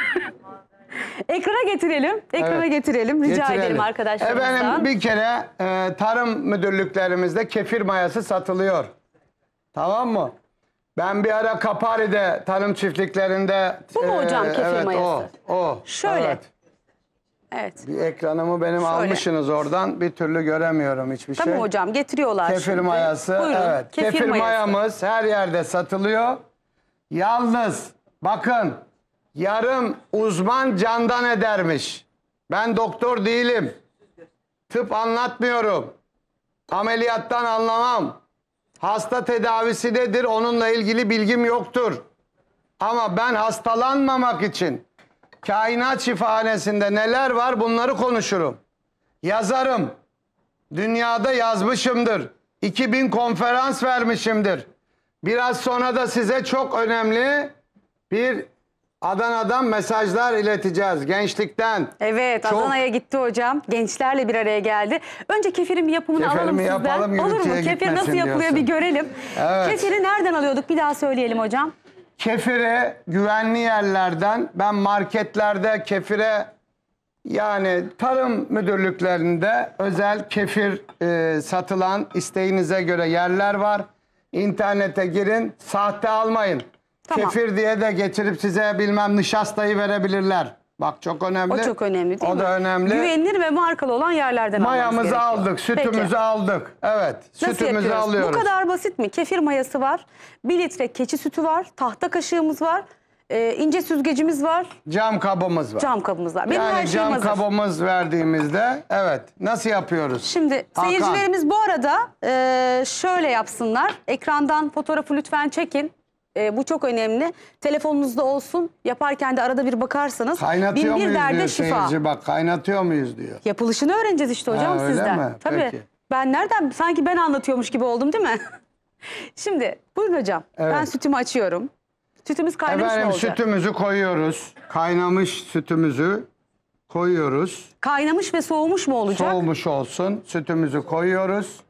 Speaker 1: Ekrana getirelim. Ekrana Evet. getirelim. Rica Getirelim. edelim arkadaşlar. Efendim
Speaker 2: bir kere e, tarım müdürlüklerimizde kefir mayası satılıyor. Tamam mı? Ben bir ara Kapari'de tarım çiftliklerinde... Bu mu e, hocam kefir evet, mayası? O, o. Şöyle. Evet. Evet. Bir ekranımı benim almışsınız oradan. Bir türlü göremiyorum hiçbir Tabii şey. hocam
Speaker 1: getiriyorlar Kefir şimdi. mayası. Buyurun. evet. Kefir, mayamız
Speaker 2: her yerde satılıyor. Yalnız bakın yarım uzman candan edermiş. Ben doktor değilim. Tıp anlatmıyorum. Ameliyattan anlamam. Hasta tedavisi nedir onunla ilgili bilgim yoktur. Ama ben hastalanmamak için kainat şifahanesinde neler var bunları konuşurum. Yazarım. Dünyada yazmışımdır. 2000 konferans vermişimdir. Biraz sonra da size çok önemli bir Adana'dan mesajlar ileteceğiz gençlikten. Evet Çok- Adana'ya gitti hocam. Gençlerle bir araya geldi. Önce kefirin bir yapımını Kefirimi alalım sizden. yapalım, Olur mu? Kefir nasıl yapılıyor diyorsun. bir
Speaker 1: görelim. Evet. Kefiri nereden alıyorduk bir daha söyleyelim hocam.
Speaker 2: Kefire güvenli yerlerden ben marketlerde kefire yani tarım müdürlüklerinde özel kefir e, satılan isteğinize göre yerler var. İnternete girin, sahte almayın. Tamam. Kefir diye de getirip size bilmem nişastayı verebilirler. Bak çok önemli. O çok önemli değil o mi? O da önemli. Güvenilir
Speaker 1: ve markalı olan yerlerden Mayamızı aldık, sütümüzü Peki.
Speaker 2: aldık. Evet, Nasıl sütümüzü yapıyoruz? alıyoruz. Bu kadar
Speaker 1: basit mi? Kefir mayası var, bir litre keçi sütü var, tahta kaşığımız var, e, ince süzgecimiz var,
Speaker 2: Cam kabımız var. cam kabımız var. Benim yani şeyim cam hazır. kabımız verdiğimizde evet nasıl yapıyoruz? Şimdi Hakan. seyircilerimiz
Speaker 1: bu arada e, şöyle yapsınlar. Ekrandan fotoğrafı lütfen çekin. E, bu çok önemli. Telefonunuzda olsun. Yaparken de arada bir bakarsanız. Kaynatıyor bin bir muyuz derde diyor şifa. seyirci
Speaker 2: bak kaynatıyor muyuz diyor.
Speaker 1: Yapılışını öğreneceğiz işte hocam öyle sizden. mi? Tabii. Peki. Ben nereden sanki ben anlatıyormuş gibi oldum değil mi? Şimdi buyurun hocam. Evet. Ben sütümü açıyorum. Sütümüz kaynamış Efendim mı olacak?
Speaker 2: sütümüzü koyuyoruz. Kaynamış sütümüzü koyuyoruz. Kaynamış ve soğumuş mu olacak? Soğumuş olsun. Sütümüzü koyuyoruz.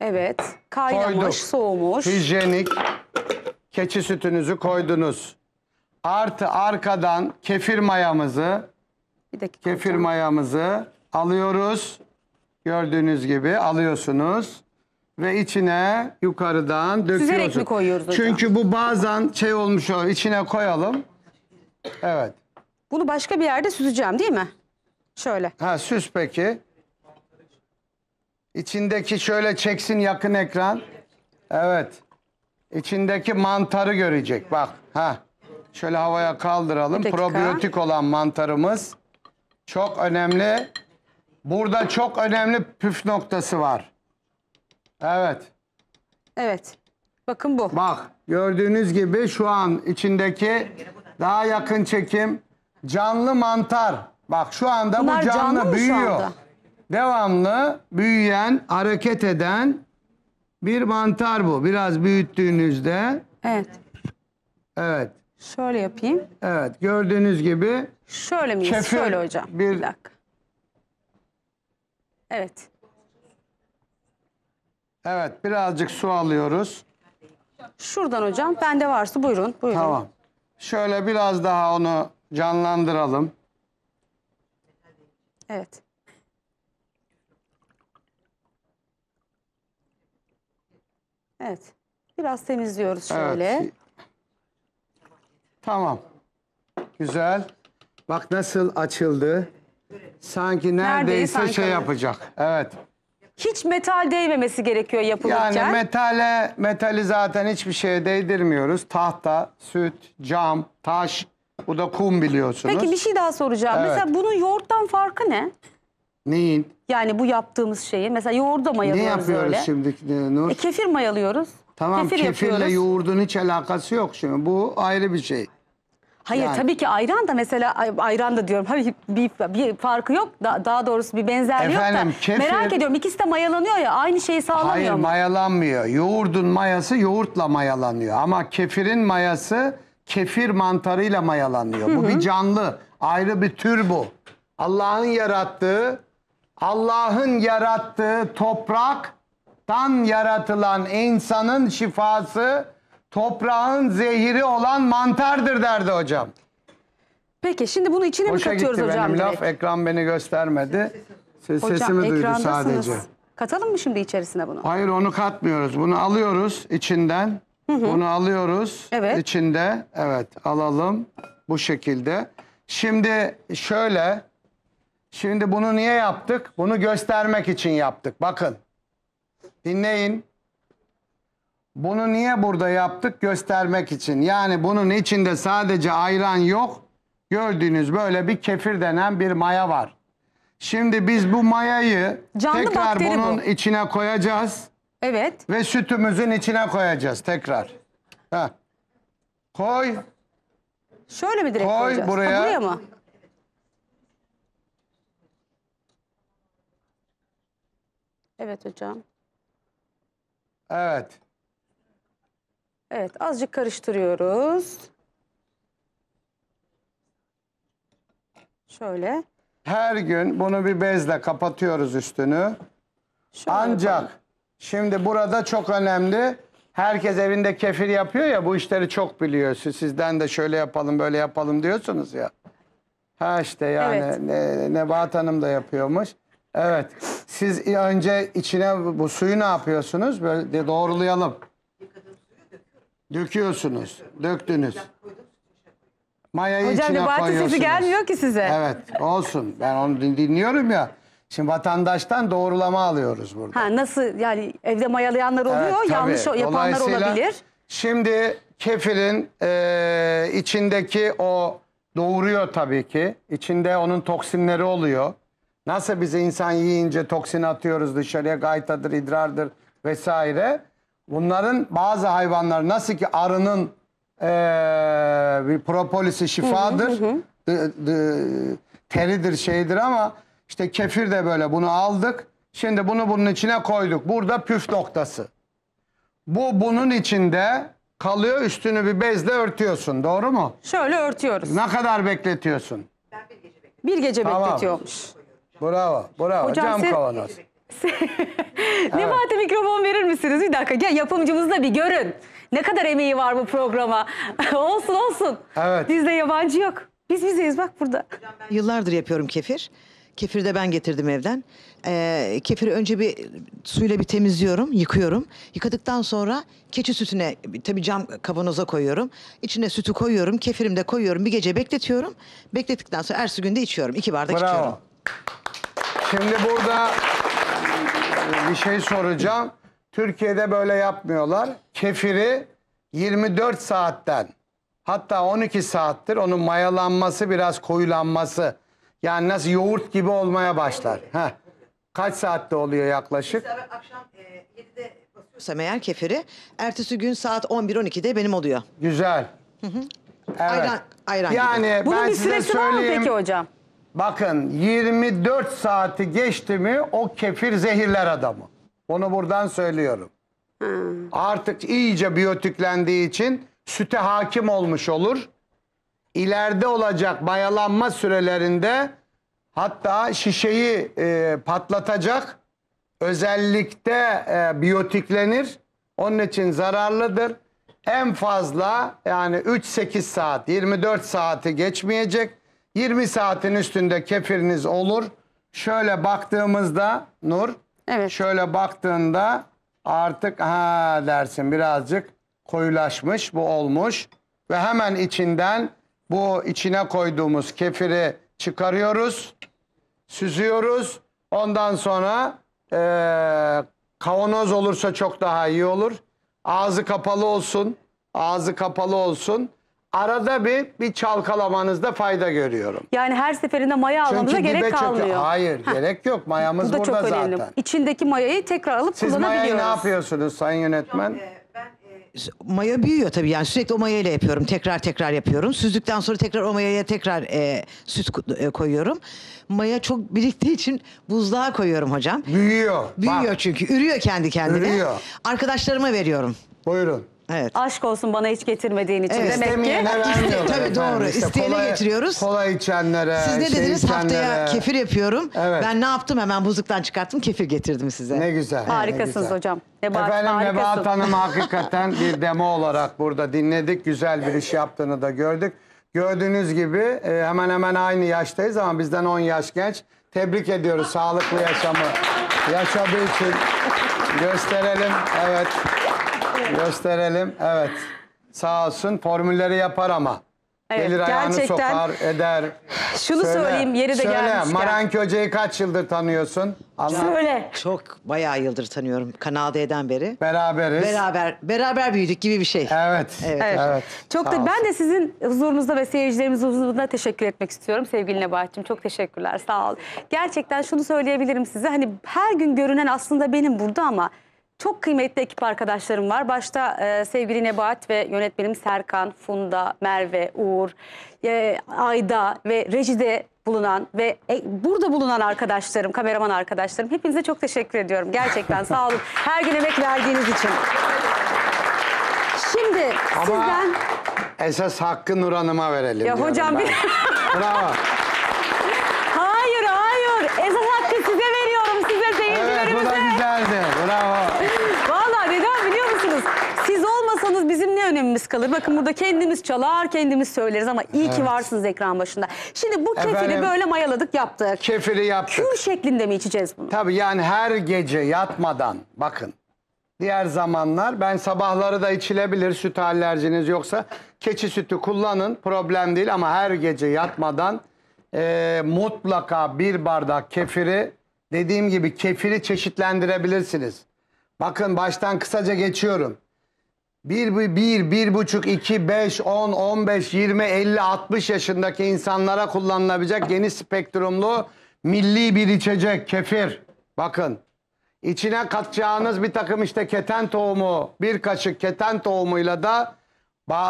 Speaker 2: Evet. Kaynamış, Koyduk. soğumuş. Hijyenik. Keçi sütünüzü koydunuz. Artı arkadan kefir mayamızı, Bir dakika. kefir hocam. mayamızı alıyoruz. Gördüğünüz gibi alıyorsunuz ve içine yukarıdan döküyoruz. Süzerek mi koyuyoruz hocam? Çünkü bu bazen şey olmuş olur. İçine koyalım. Evet. Bunu başka bir yerde süzeceğim değil mi? Şöyle. Ha süs peki. İçindeki şöyle çeksin yakın ekran. Evet. İçindeki mantarı görecek. Bak. Ha. Şöyle havaya kaldıralım. Probiyotik olan mantarımız çok önemli. Burada çok önemli püf noktası var. Evet. Evet. Bakın bu. Bak gördüğünüz gibi şu an içindeki daha yakın çekim canlı mantar. Bak şu anda Bunlar bu canlı, canlı büyüyor. Devamlı büyüyen, hareket eden bir mantar bu. Biraz büyüttüğünüzde Evet. evet. Şöyle yapayım. Evet gördüğünüz gibi Şöyle miyiz? Şöyle hocam. bir- Bir dakika. Evet. Evet birazcık su alıyoruz. Şuradan hocam. Bende varsa buyurun. buyurun. Tamam. Şöyle biraz daha onu canlandıralım.
Speaker 1: Evet. Evet. Biraz temizliyoruz şöyle. Evet.
Speaker 2: Tamam. Güzel. Bak nasıl açıldı. Sanki neredeyse, Neredeyse şey öyle. yapacak. Evet
Speaker 1: hiç metal değmemesi gerekiyor yapılırken. Yani
Speaker 2: metale, metali zaten hiçbir şeye değdirmiyoruz. Tahta, süt, cam, taş, bu da kum biliyorsunuz. Peki bir şey daha soracağım. Evet. Mesela
Speaker 1: bunun yoğurttan farkı ne? Neyin? Yani bu yaptığımız şeyi. Mesela yoğurda mayalıyoruz Ne yapıyoruz öyle. şimdi e, Nur? E, kefir mayalıyoruz. Tamam kefir kefirle yapıyoruz.
Speaker 2: yoğurdun hiç alakası yok şimdi. Bu ayrı bir şey.
Speaker 1: Hayır Yani. tabii ki ayran da mesela ayran da diyorum. Hayır bir, bir farkı yok. Da- daha doğrusu bir benzerliği Efendim, yok da. kefir- Merak ediyorum ikisi de mayalanıyor ya aynı şeyi sağlamıyor Hayır mu?
Speaker 2: mayalanmıyor. Yoğurdun mayası yoğurtla mayalanıyor. Ama kefirin mayası kefir mantarıyla mayalanıyor. Bu bir canlı. Ayrı bir tür bu. Allah'ın yarattığı, Allah'ın yarattığı topraktan yaratılan insanın şifası toprağın zehiri olan mantardır derdi hocam. Peki şimdi bunu içine Hoşa mi gitti katıyoruz benim laf. Ekran beni göstermedi. Ses, Hocam, sesimi duydu ekrandasınız. sadece.
Speaker 1: Katalım mı şimdi içerisine bunu?
Speaker 2: Hayır onu katmıyoruz. Bunu alıyoruz içinden. Hı hı. Bunu alıyoruz Evet. içinde. Evet alalım bu şekilde. Şimdi şöyle. Şimdi bunu niye yaptık? Bunu göstermek için yaptık. Bakın. Dinleyin. Bunu niye burada yaptık? Göstermek için. Yani bunun içinde sadece ayran yok. Gördüğünüz böyle bir kefir denen bir maya var. Şimdi biz bu mayayı Canlı tekrar bunun bu. içine koyacağız. Evet. Ve sütümüzün içine koyacağız tekrar. Heh.
Speaker 1: Koy. Şöyle mi direkt Koy koyacağız? buraya. Ha, buraya mı? Evet hocam. Evet. Evet azıcık karıştırıyoruz. Şöyle.
Speaker 2: Her gün bunu bir bezle kapatıyoruz üstünü. Şöyle Ancak yapalım. şimdi burada çok önemli. Herkes evinde kefir yapıyor ya bu işleri çok biliyor. Sizden de şöyle yapalım böyle yapalım diyorsunuz ya. Ha işte yani evet. ne, Nebahat Hanım da yapıyormuş. Evet. Siz önce içine bu suyu ne yapıyorsunuz? Böyle doğrulayalım. Döküyorsunuz. Döktünüz. Mayayı Hocam içine Nebati koyuyorsunuz. sesi gelmiyor ki size. Evet olsun. Ben onu dinliyorum ya. Şimdi vatandaştan doğrulama alıyoruz burada.
Speaker 1: Ha, nasıl yani evde mayalayanlar oluyor, Evet, yanlış yapanlar olabilir.
Speaker 2: Şimdi kefirin e, içindeki o doğuruyor tabii ki. İçinde onun toksinleri oluyor. Nasıl bize insan yiyince toksin atıyoruz dışarıya gaytadır, idrardır vesaire. Bunların bazı hayvanlar nasıl ki arının ee, bir propolisi şifadır. Hı hı hı. Dı, dı, teridir şeydir ama işte kefir de böyle bunu aldık. Şimdi bunu bunun içine koyduk. Burada püf noktası. Bu bunun içinde kalıyor üstünü bir bezle örtüyorsun doğru mu? Şöyle örtüyoruz. Ne kadar bekletiyorsun? Ben bir
Speaker 1: gece bekletiyorum. Bir gece tamam. bekletiyormuş.
Speaker 2: Bravo bravo. Hocam, Cam sen...
Speaker 1: Nebahat'e mikrofon verir misiniz? Bir dakika gel yapımcımızla bir görün. Ne kadar emeği var bu programa. olsun olsun. Evet. Bizde yabancı yok. Biz bizeyiz bak burada. Yıllardır yapıyorum kefir. Kefiri de ben getirdim evden. Ee, kefiri önce bir suyla bir temizliyorum, yıkıyorum. Yıkadıktan sonra keçi sütüne tabii cam kavanoza koyuyorum. İçine sütü koyuyorum, kefirimi de koyuyorum. Bir gece bekletiyorum. bekletikten sonra her günde içiyorum. iki bardak Bravo. içiyorum.
Speaker 2: Şimdi burada ee, bir şey soracağım. Türkiye'de böyle yapmıyorlar. Kefiri 24 saatten hatta 12 saattir onun mayalanması biraz koyulanması yani nasıl yoğurt gibi olmaya başlar. Heh. Kaç saatte oluyor yaklaşık? Mesela akşam 7'de e, basıyorsam eğer kefiri ertesi gün saat 11-12'de benim oluyor. Güzel. Evet. Ayran, ayran gibi. Yani Bunun ben bir size süresi var mı peki hocam? Bakın 24 saati geçti mi o kefir zehirler adamı. Onu buradan söylüyorum. Artık iyice biyotiklendiği için süte hakim olmuş olur. İleride olacak mayalanma sürelerinde hatta şişeyi e, patlatacak özellikle e, biyotiklenir. Onun için zararlıdır. En fazla yani 3-8 saat 24 saati geçmeyecek. 20 saatin üstünde kefiriniz olur. Şöyle baktığımızda Nur, Evet. şöyle baktığında artık ha dersin birazcık koyulaşmış bu olmuş. Ve hemen içinden bu içine koyduğumuz kefiri çıkarıyoruz, süzüyoruz. Ondan sonra eee, kavanoz olursa çok daha iyi olur. Ağzı kapalı olsun, ağzı kapalı olsun arada bir bir çalkalamanızda fayda görüyorum. Yani her seferinde maya almamıza Çünkü gerek dibe kalmıyor. çöküyor. Hayır Ha, gerek yok mayamız Bu da burada çok önemli. zaten.
Speaker 1: İçindeki mayayı tekrar alıp Siz mayayı ne
Speaker 2: yapıyorsunuz sayın yönetmen? E, e, maya büyüyor tabii yani sürekli o mayayla yapıyorum. Tekrar tekrar yapıyorum. Süzdükten sonra tekrar o mayaya tekrar e, süt e, koyuyorum. Maya çok biriktiği için buzluğa koyuyorum hocam. Büyüyor. Büyüyor Bak, çünkü. Ürüyor kendi kendine. Ürüyor. Arkadaşlarıma veriyorum. Buyurun. Evet.
Speaker 1: Aşk olsun bana hiç getirmediğin için Evet. demek ki. vermiyorlar Tabii efendim. doğru. İşte İsteyene kola- getiriyoruz.
Speaker 2: Kolay içenlere, Siz ne şey dediniz? içenlere. Haftaya kefir yapıyorum. Evet. Ben ne yaptım? Hemen buzluktan çıkarttım kefir getirdim size. Ne güzel. Harikasınız ne güzel. hocam. Nebahat, Efendim harikasın. Nebahat Hanım hakikaten bir demo olarak burada dinledik. Güzel bir iş yaptığını da gördük. Gördüğünüz gibi e, hemen hemen aynı yaştayız ama bizden 10 yaş genç. Tebrik ediyoruz sağlıklı yaşamı. Yaşadığı için gösterelim. Evet. Gösterelim. Evet. Sağ olsun formülleri yapar ama. Evet, Gelir ayağını gerçekten. sokar, eder. Şunu söyle, söyleyeyim yeri de söyle, gelmişken. Maran Hoca'yı kaç yıldır tanıyorsun? Anlat. Söyle. Çok bayağı yıldır tanıyorum. Kanal D'den beri. Beraberiz. Beraber beraber büyüdük gibi bir şey. Evet. Evet. evet. Çok da ben
Speaker 1: de sizin huzurunuzda ve seyircilerimiz huzurunda teşekkür etmek istiyorum sevgili Nebahat'cığım. Çok teşekkürler. Sağ ol. Gerçekten şunu söyleyebilirim size. Hani her gün görünen aslında benim burada ama çok kıymetli ekip arkadaşlarım var. Başta e, sevgili Nebahat ve yönetmenim Serkan, Funda, Merve, Uğur, e, Ayda ve recide bulunan ve e, burada bulunan arkadaşlarım, kameraman arkadaşlarım hepinize çok teşekkür ediyorum. Gerçekten sağ olun. Her gün emek verdiğiniz için. Şimdi
Speaker 2: Ama sizden... esas hakkı Nur Hanım'a verelim. Ya hocam ben. bir... Bravo.
Speaker 1: ne önemimiz kalır? Bakın burada kendimiz çalar, kendimiz söyleriz ama iyi ki varsınız ekran başında. Şimdi bu kefiri Efendim? böyle
Speaker 2: mayaladık yaptık. Kefiri yaptık. Kül şeklinde mi içeceğiz bunu? Tabii yani her gece yatmadan bakın. Diğer zamanlar ben sabahları da içilebilir süt alerjiniz yoksa keçi sütü kullanın problem değil ama her gece yatmadan eee, mutlaka bir bardak kefiri dediğim gibi kefiri çeşitlendirebilirsiniz. Bakın baştan kısaca geçiyorum. 1, 1, 1,5, 2, 5, 10, 15, 20, 50, 60 yaşındaki insanlara kullanılabilecek geniş spektrumlu milli bir içecek kefir. Bakın içine katacağınız bir takım işte keten tohumu bir kaşık keten tohumuyla da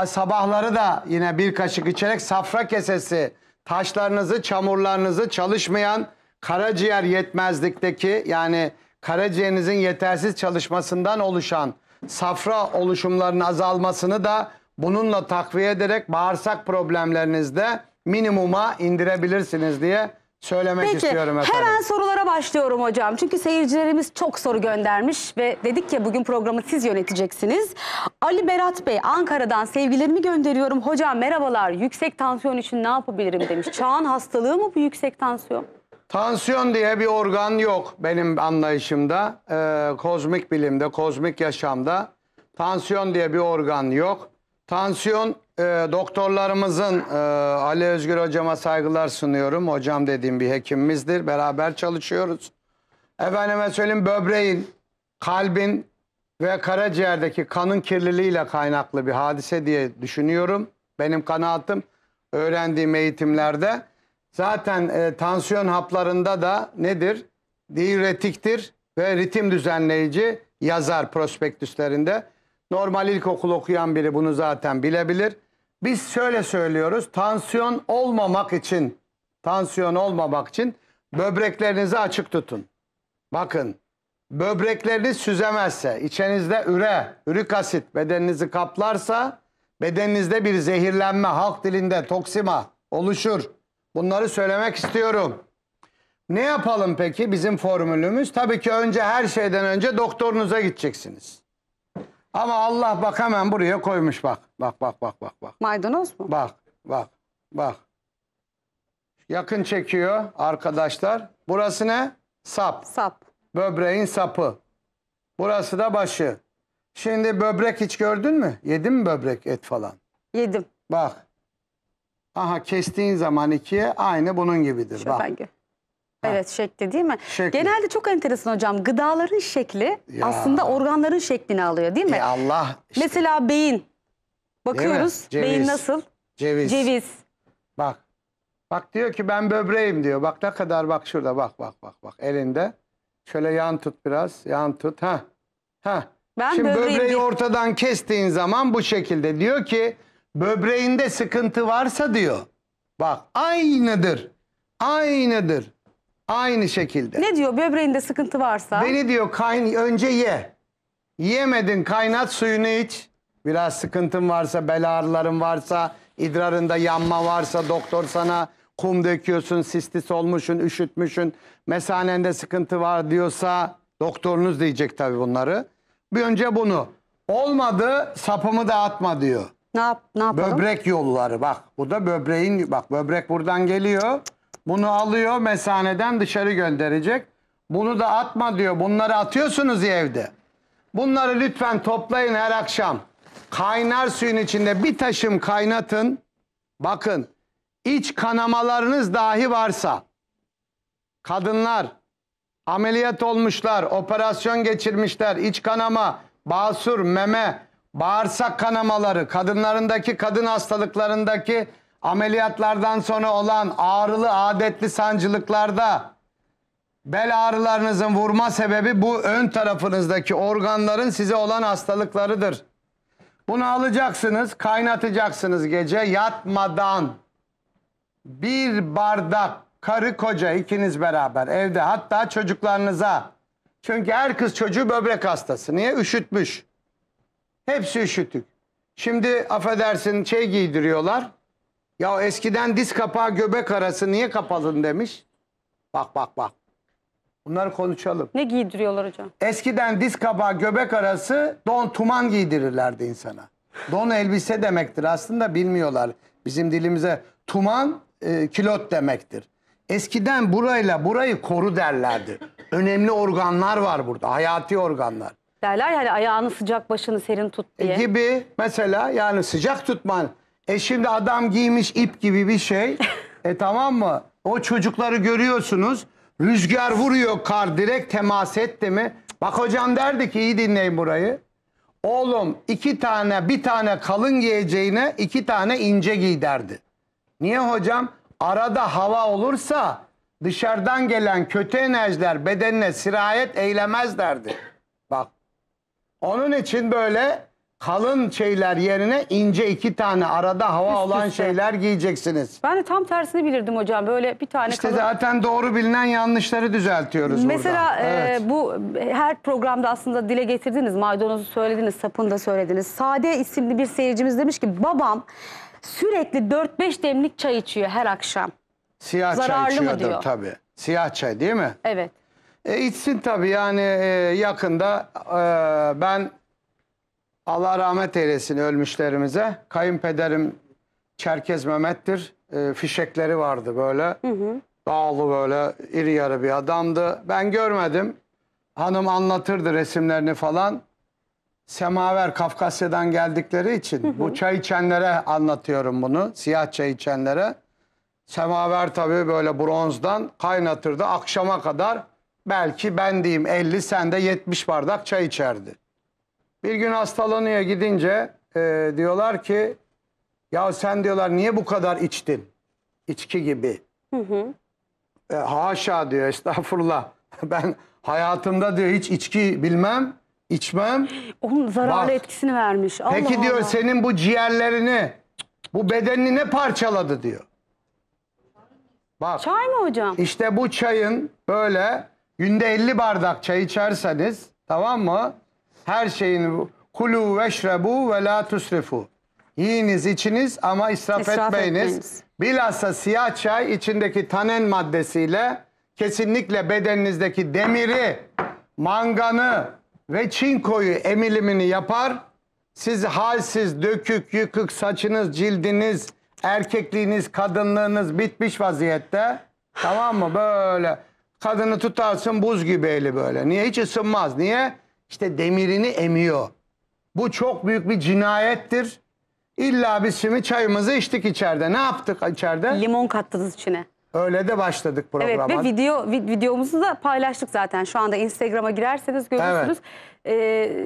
Speaker 2: sabahları da yine bir kaşık içerek safra kesesi taşlarınızı çamurlarınızı çalışmayan karaciğer yetmezlikteki yani karaciğerinizin yetersiz çalışmasından oluşan safra oluşumlarının azalmasını da bununla takviye ederek bağırsak problemlerinizde minimuma indirebilirsiniz diye söylemek Peki, istiyorum efendim. hemen
Speaker 1: sorulara başlıyorum hocam. Çünkü seyircilerimiz çok soru göndermiş ve dedik ki bugün programı siz yöneteceksiniz. Ali Berat Bey Ankara'dan sevgilerimi gönderiyorum. Hocam merhabalar yüksek tansiyon için ne yapabilirim demiş. Çağın hastalığı mı bu yüksek tansiyon?
Speaker 2: Tansiyon diye bir organ yok benim anlayışımda. Ee, kozmik bilimde, kozmik yaşamda tansiyon diye bir organ yok. Tansiyon e, doktorlarımızın e, Ali Özgür hocama saygılar sunuyorum. Hocam dediğim bir hekimimizdir. Beraber çalışıyoruz. Efendime söyleyeyim böbreğin, kalbin ve karaciğerdeki kanın kirliliğiyle kaynaklı bir hadise diye düşünüyorum. Benim kanaatim öğrendiğim eğitimlerde. Zaten e, tansiyon haplarında da nedir? Diüretiktir ve ritim düzenleyici yazar prospektüslerinde. Normal ilkokul okuyan biri bunu zaten bilebilir. Biz şöyle söylüyoruz. Tansiyon olmamak için, tansiyon olmamak için böbreklerinizi açık tutun. Bakın, böbrekleriniz süzemezse, içinizde üre, ürik asit bedeninizi kaplarsa bedeninizde bir zehirlenme, halk dilinde toksima oluşur. Bunları söylemek istiyorum. Ne yapalım peki bizim formülümüz? Tabii ki önce her şeyden önce doktorunuza gideceksiniz. Ama Allah bak hemen buraya koymuş bak. Bak bak bak bak bak. Maydanoz mu? Bak bak bak. Yakın çekiyor arkadaşlar. Burası ne? Sap. Sap. Böbreğin sapı. Burası da başı. Şimdi böbrek hiç gördün mü? Yedin mi böbrek et falan? Yedim. Bak Aha kestiğin zaman ikiye aynı bunun gibidir. Şu Bak. belge. Evet şekli değil mi? Şekli.
Speaker 1: Genelde çok enteresan hocam. Gıdaların şekli Ya. aslında organların şeklini alıyor değil mi? E Allah işte Mesela beyin. Bakıyoruz Ceviz. beyin nasıl?
Speaker 2: ceviz. Ceviz. Bak. Bak diyor ki ben böbreğim diyor. Bak ne kadar bak şurada bak bak bak bak elinde. Şöyle yan tut biraz. Yan tut. Ha. Ha. Ben Şimdi böbreği diye- ortadan kestiğin zaman bu şekilde diyor ki Böbreğinde sıkıntı varsa diyor. Bak aynıdır. Aynıdır. Aynı şekilde. Ne diyor böbreğinde sıkıntı varsa? Beni diyor kayn önce ye. Yemedin kaynat suyunu iç. Biraz sıkıntın varsa, bel ağrıların varsa, idrarında yanma varsa doktor sana kum döküyorsun, sistis olmuşsun, üşütmüşsün, mesanende sıkıntı var diyorsa doktorunuz diyecek tabii bunları. Bir önce bunu. Olmadı sapımı dağıtma diyor. Ne, yap, ne yapalım? Böbrek yolları bak. Bu da böbreğin bak böbrek buradan geliyor. Bunu alıyor mesaneden dışarı gönderecek. Bunu da atma diyor. Bunları atıyorsunuz ya evde. Bunları lütfen toplayın her akşam. Kaynar suyun içinde bir taşım kaynatın. Bakın iç kanamalarınız dahi varsa kadınlar ameliyat olmuşlar, operasyon geçirmişler, iç kanama, basur, meme, bağırsak kanamaları, kadınlarındaki kadın hastalıklarındaki ameliyatlardan sonra olan ağrılı adetli sancılıklarda bel ağrılarınızın vurma sebebi bu ön tarafınızdaki organların size olan hastalıklarıdır. Bunu alacaksınız, kaynatacaksınız gece yatmadan. Bir bardak karı koca ikiniz beraber evde hatta çocuklarınıza. Çünkü her kız çocuğu böbrek hastası. Niye? Üşütmüş. Hepsi üşütük. Şimdi affedersin şey giydiriyorlar. Ya eskiden diz kapağı göbek arası niye kapalın demiş. Bak bak bak. Bunları konuşalım. Ne giydiriyorlar hocam? Eskiden diz kapağı göbek arası don tuman giydirirlerdi insana. Don elbise demektir aslında bilmiyorlar. Bizim dilimize tuman e, kilot demektir. Eskiden burayla burayı koru derlerdi. Önemli organlar var burada hayati organlar
Speaker 1: derler yani ayağını sıcak başını serin tut e, diye.
Speaker 2: Gibi mesela yani sıcak tutman. E şimdi adam giymiş ip gibi bir şey. e tamam mı? O çocukları görüyorsunuz. Rüzgar vuruyor kar direkt temas etti mi? Bak hocam derdi ki iyi dinleyin burayı. Oğlum iki tane bir tane kalın giyeceğine iki tane ince giy derdi. Niye hocam? Arada hava olursa dışarıdan gelen kötü enerjiler bedenine sirayet eylemez derdi. Bak onun için böyle kalın şeyler yerine ince iki tane arada hava Üst olan üste. şeyler giyeceksiniz. Ben de tam tersini bilirdim hocam. Böyle bir
Speaker 1: tane İşte kalın... zaten
Speaker 2: doğru bilinen yanlışları düzeltiyoruz Mesela burada. e, Evet.
Speaker 1: bu her programda aslında dile getirdiniz. Maydanozu söylediniz, sapını da söylediniz. Sade isimli bir seyircimiz demiş ki babam sürekli 4-5 demlik çay içiyor her akşam.
Speaker 2: Siyah zararlı mı içiyordur diyor? tabii. Siyah çay değil mi? Evet. E, içsin tabii yani e, yakında e, ben Allah rahmet eylesin ölmüşlerimize. Kayınpederim Çerkez Mehmet'tir. E, fişekleri vardı böyle. Hı hı. Dağlı böyle iri yarı bir adamdı. Ben görmedim. Hanım anlatırdı resimlerini falan. Semaver Kafkasya'dan geldikleri için hı hı. bu çay içenlere anlatıyorum bunu. Siyah çay içenlere. Semaver tabii böyle bronzdan kaynatırdı akşama kadar. Belki ben diyeyim 50 sen de 70 bardak çay içerdi. Bir gün hastalanıyor gidince e, diyorlar ki ya sen diyorlar niye bu kadar içtin? içki gibi. Hı hı. E, haşa diyor estağfurullah. ben hayatımda diyor hiç içki bilmem, içmem. Onun zararlı Bak,
Speaker 1: etkisini vermiş. Allah peki Allah. diyor
Speaker 2: senin bu ciğerlerini, bu bedenini ne parçaladı diyor. Bak. Çay mı hocam? İşte bu çayın böyle Günde 50 bardak çay içerseniz tamam mı? Her şeyin kulu veşrebu ve la tusrifu. Yiyiniz içiniz ama israf, İsraf etmeyiniz. etmeyiniz. Bilhassa siyah çay içindeki tanen maddesiyle kesinlikle bedeninizdeki demiri, manganı ve çinkoyu emilimini yapar. Siz halsiz, dökük, yıkık saçınız, cildiniz, erkekliğiniz, kadınlığınız bitmiş vaziyette. Tamam mı? Böyle Kadını tutarsın buz gibi eli böyle. Niye? Hiç ısınmaz. Niye? İşte demirini emiyor. Bu çok büyük bir cinayettir. İlla biz şimdi çayımızı içtik içeride. Ne yaptık içeride? Limon kattınız içine. Öyle de başladık programa. Evet ve
Speaker 1: video vi- videomuzu da paylaştık zaten. Şu anda Instagram'a girerseniz görürsünüz. Ee,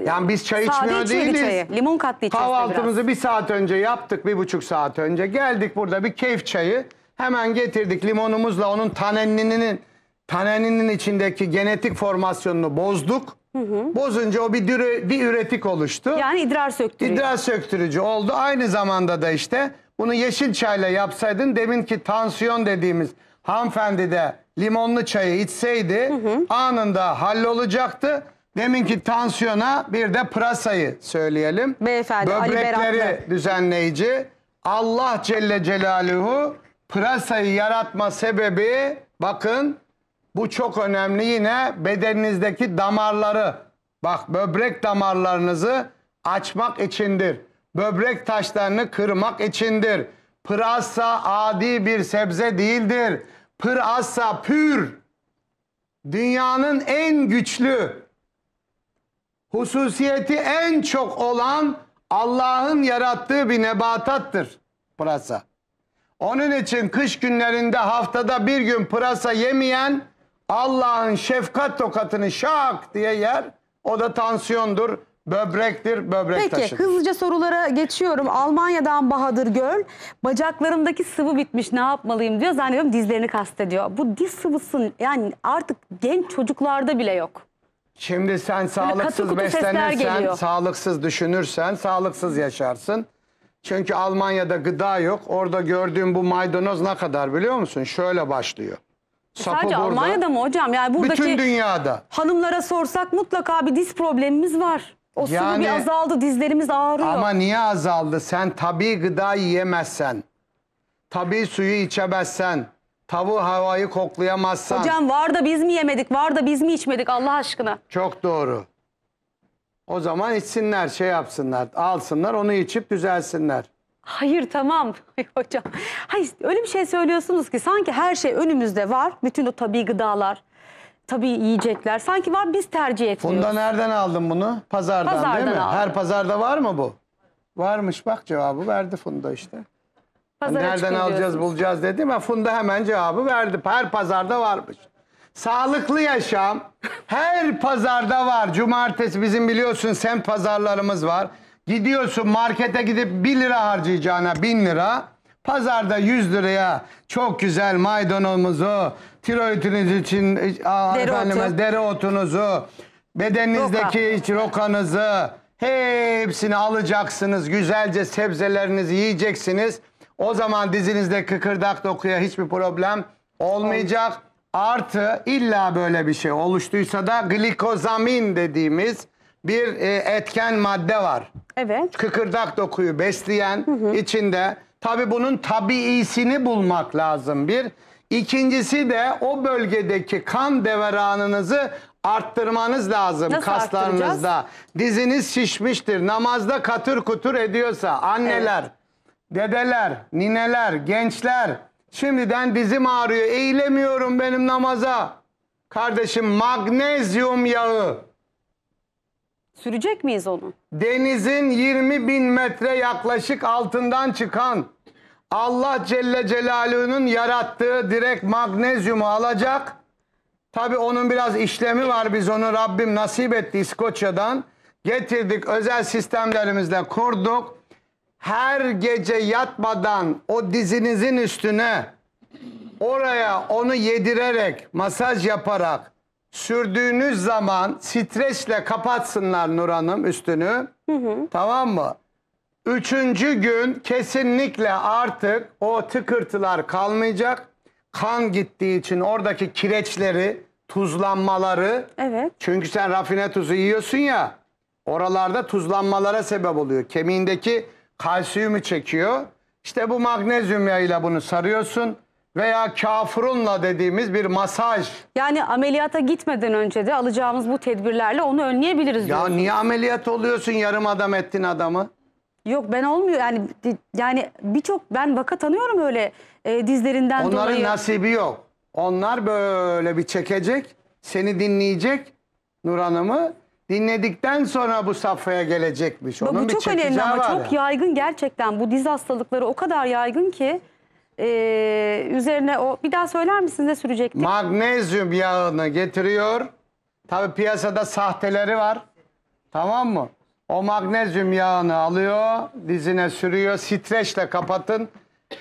Speaker 1: yani biz çay içmiyor içmedi değiliz. çayı. Limon kattı içeceğiz. Kahvaltımızı
Speaker 2: bir saat önce yaptık, bir buçuk saat önce. Geldik burada bir keyif çayı. Hemen getirdik limonumuzla onun tanininin taneninin içindeki genetik formasyonunu bozduk. Hı hı. Bozunca o bir, dürü, bir üretik oluştu. Yani idrar söktürücü. İdrar söktürücü oldu. Aynı zamanda da işte bunu yeşil çayla yapsaydın deminki tansiyon dediğimiz hanımefendi de limonlu çayı içseydi hı hı. anında hallolacaktı. Deminki tansiyona bir de prasayı söyleyelim. Beyefendi Böbrekleri Ali böbrekleri düzenleyici. Allah Celle Celaluhu prasayı yaratma sebebi bakın bu çok önemli yine bedeninizdeki damarları. Bak böbrek damarlarınızı açmak içindir. Böbrek taşlarını kırmak içindir. Pırasa adi bir sebze değildir. Pırasa pür. Dünyanın en güçlü, hususiyeti en çok olan Allah'ın yarattığı bir nebatattır pırasa. Onun için kış günlerinde haftada bir gün pırasa yemeyen Allah'ın şefkat tokatını şak diye yer. O da tansiyondur, böbrektir, böbrek Peki, taşıdır. Peki hızlıca
Speaker 1: sorulara geçiyorum. Almanya'dan Bahadır Göl, bacaklarımdaki sıvı bitmiş ne yapmalıyım diyor. Zannediyorum dizlerini kastediyor. Bu diz sıvısın yani artık genç çocuklarda bile yok.
Speaker 2: Şimdi sen Böyle sağlıksız beslenirsen, sağlıksız düşünürsen, sağlıksız yaşarsın. Çünkü Almanya'da gıda yok. Orada gördüğüm bu maydanoz ne kadar biliyor musun? Şöyle başlıyor. Sapa Sadece borda, Almanya'da
Speaker 1: mı hocam? Yani buradaki bütün dünyada. hanımlara sorsak mutlaka bir diz problemimiz var.
Speaker 2: O yani, sıvı bir
Speaker 1: azaldı, dizlerimiz ağrıyor. Ama
Speaker 2: niye azaldı? Sen tabi gıda yiyemezsen, tabi suyu içemezsen, tavuğu havayı koklayamazsan. Hocam
Speaker 1: var da biz mi yemedik, var da biz mi içmedik Allah aşkına?
Speaker 2: Çok doğru. O zaman içsinler, şey yapsınlar, alsınlar, onu içip düzelsinler. Hayır tamam
Speaker 1: hocam. Hayır öyle bir şey söylüyorsunuz ki sanki her şey önümüzde var. Bütün o tabii gıdalar, tabii yiyecekler sanki var biz tercih ediyoruz. Funda nereden
Speaker 2: aldın bunu? Pazardan, Pazardan değil mi? aldım. Her pazarda var mı bu? Varmış bak cevabı verdi Funda işte.
Speaker 1: Pazara Nereden alacağız
Speaker 2: bulacağız dedim ama Funda hemen cevabı verdi. Her pazarda varmış. Sağlıklı yaşam her pazarda var. Cumartesi bizim biliyorsun sen pazarlarımız var. Gidiyorsun markete gidip 1 lira harcayacağına 1000 lira. Pazarda 100 liraya çok güzel maydanozunuzu, tiroidiniz için e, Dereotu. efendime, dereotunuzu, bedeninizdeki Roka. rokanızı hepsini alacaksınız. Güzelce sebzelerinizi yiyeceksiniz. O zaman dizinizde kıkırdak dokuya hiçbir problem olmayacak. Artı illa böyle bir şey oluştuysa da glikozamin dediğimiz bir e, etken madde var. Evet. Kıkırdak dokuyu besleyen hı hı. içinde. Tabi bunun tabiisini bulmak lazım bir. İkincisi de o bölgedeki kan deveranınızı arttırmanız lazım Nasıl kaslarınızda. Diziniz şişmiştir. Namazda katır kutur ediyorsa anneler, evet. dedeler, nineler, gençler şimdiden dizim ağrıyor. Eğilemiyorum benim namaza. Kardeşim magnezyum yağı Sürecek miyiz onu? Denizin 20 bin metre yaklaşık altından çıkan Allah Celle Celaluhu'nun yarattığı direkt magnezyumu alacak. Tabi onun biraz işlemi var biz onu Rabbim nasip etti İskoçya'dan. Getirdik özel sistemlerimizle kurduk. Her gece yatmadan o dizinizin üstüne oraya onu yedirerek masaj yaparak sürdüğünüz zaman stresle kapatsınlar Nur Hanım üstünü. Hı hı. Tamam mı? Üçüncü gün kesinlikle artık o tıkırtılar kalmayacak. Kan gittiği için oradaki kireçleri, tuzlanmaları. Evet. Çünkü sen rafine tuzu yiyorsun ya. Oralarda tuzlanmalara sebep oluyor. Kemiğindeki kalsiyumu çekiyor. İşte bu magnezyum yağıyla bunu sarıyorsun veya kafurunla dediğimiz bir masaj.
Speaker 1: Yani ameliyata gitmeden önce de alacağımız bu tedbirlerle onu önleyebiliriz Ya diyorsun. niye ameliyat
Speaker 2: oluyorsun yarım adam ettin adamı? Yok ben olmuyor yani yani birçok ben vaka tanıyorum öyle e, dizlerinden Onların dolayı. nasibi yok. Onlar böyle bir çekecek, seni dinleyecek Nur Hanım'ı. Dinledikten sonra bu safhaya gelecekmiş. Onun bu çok çekeceği önemli ama var çok
Speaker 1: yaygın gerçekten bu diz hastalıkları o kadar yaygın ki ee, üzerine o bir daha söyler misiniz ne sürecektik?
Speaker 2: Magnezyum yağını getiriyor. Tabi piyasada sahteleri var. Tamam mı? O magnezyum yağını alıyor, dizine sürüyor. Streçle kapatın.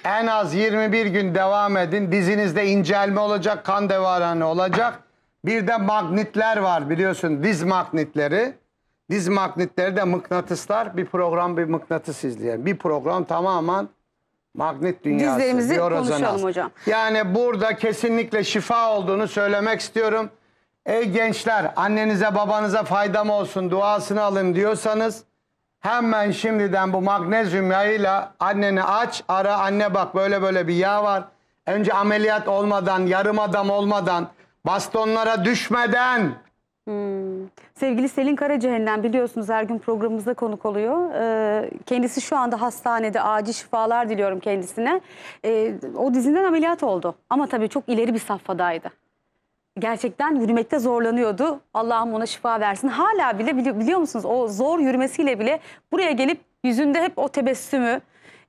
Speaker 2: En az 21 gün devam edin. Dizinizde incelme olacak, kan devaranı olacak. Bir de magnetler var biliyorsun diz magnetleri. Diz magnetleri de mıknatıslar. Bir program bir mıknatıs izleyen. Bir program tamamen Magnet dünyası Dizlerimizi diyoruz konuşalım hocam. Yani burada kesinlikle şifa olduğunu söylemek istiyorum. Ey gençler annenize babanıza faydam olsun duasını alın diyorsanız hemen şimdiden bu magnezyum yağıyla anneni aç ara anne bak böyle böyle bir yağ var. Önce ameliyat olmadan yarım adam olmadan bastonlara düşmeden Hmm.
Speaker 1: Sevgili Selin Karacehennem biliyorsunuz her gün programımızda konuk oluyor. Ee, kendisi şu anda hastanede acil şifalar diliyorum kendisine. Ee, o dizinden ameliyat oldu ama tabii çok ileri bir safhadaydı. Gerçekten yürümekte zorlanıyordu. Allah'ım ona şifa versin. Hala bile biliyor, biliyor musunuz o zor yürümesiyle bile buraya gelip yüzünde hep o tebessümü,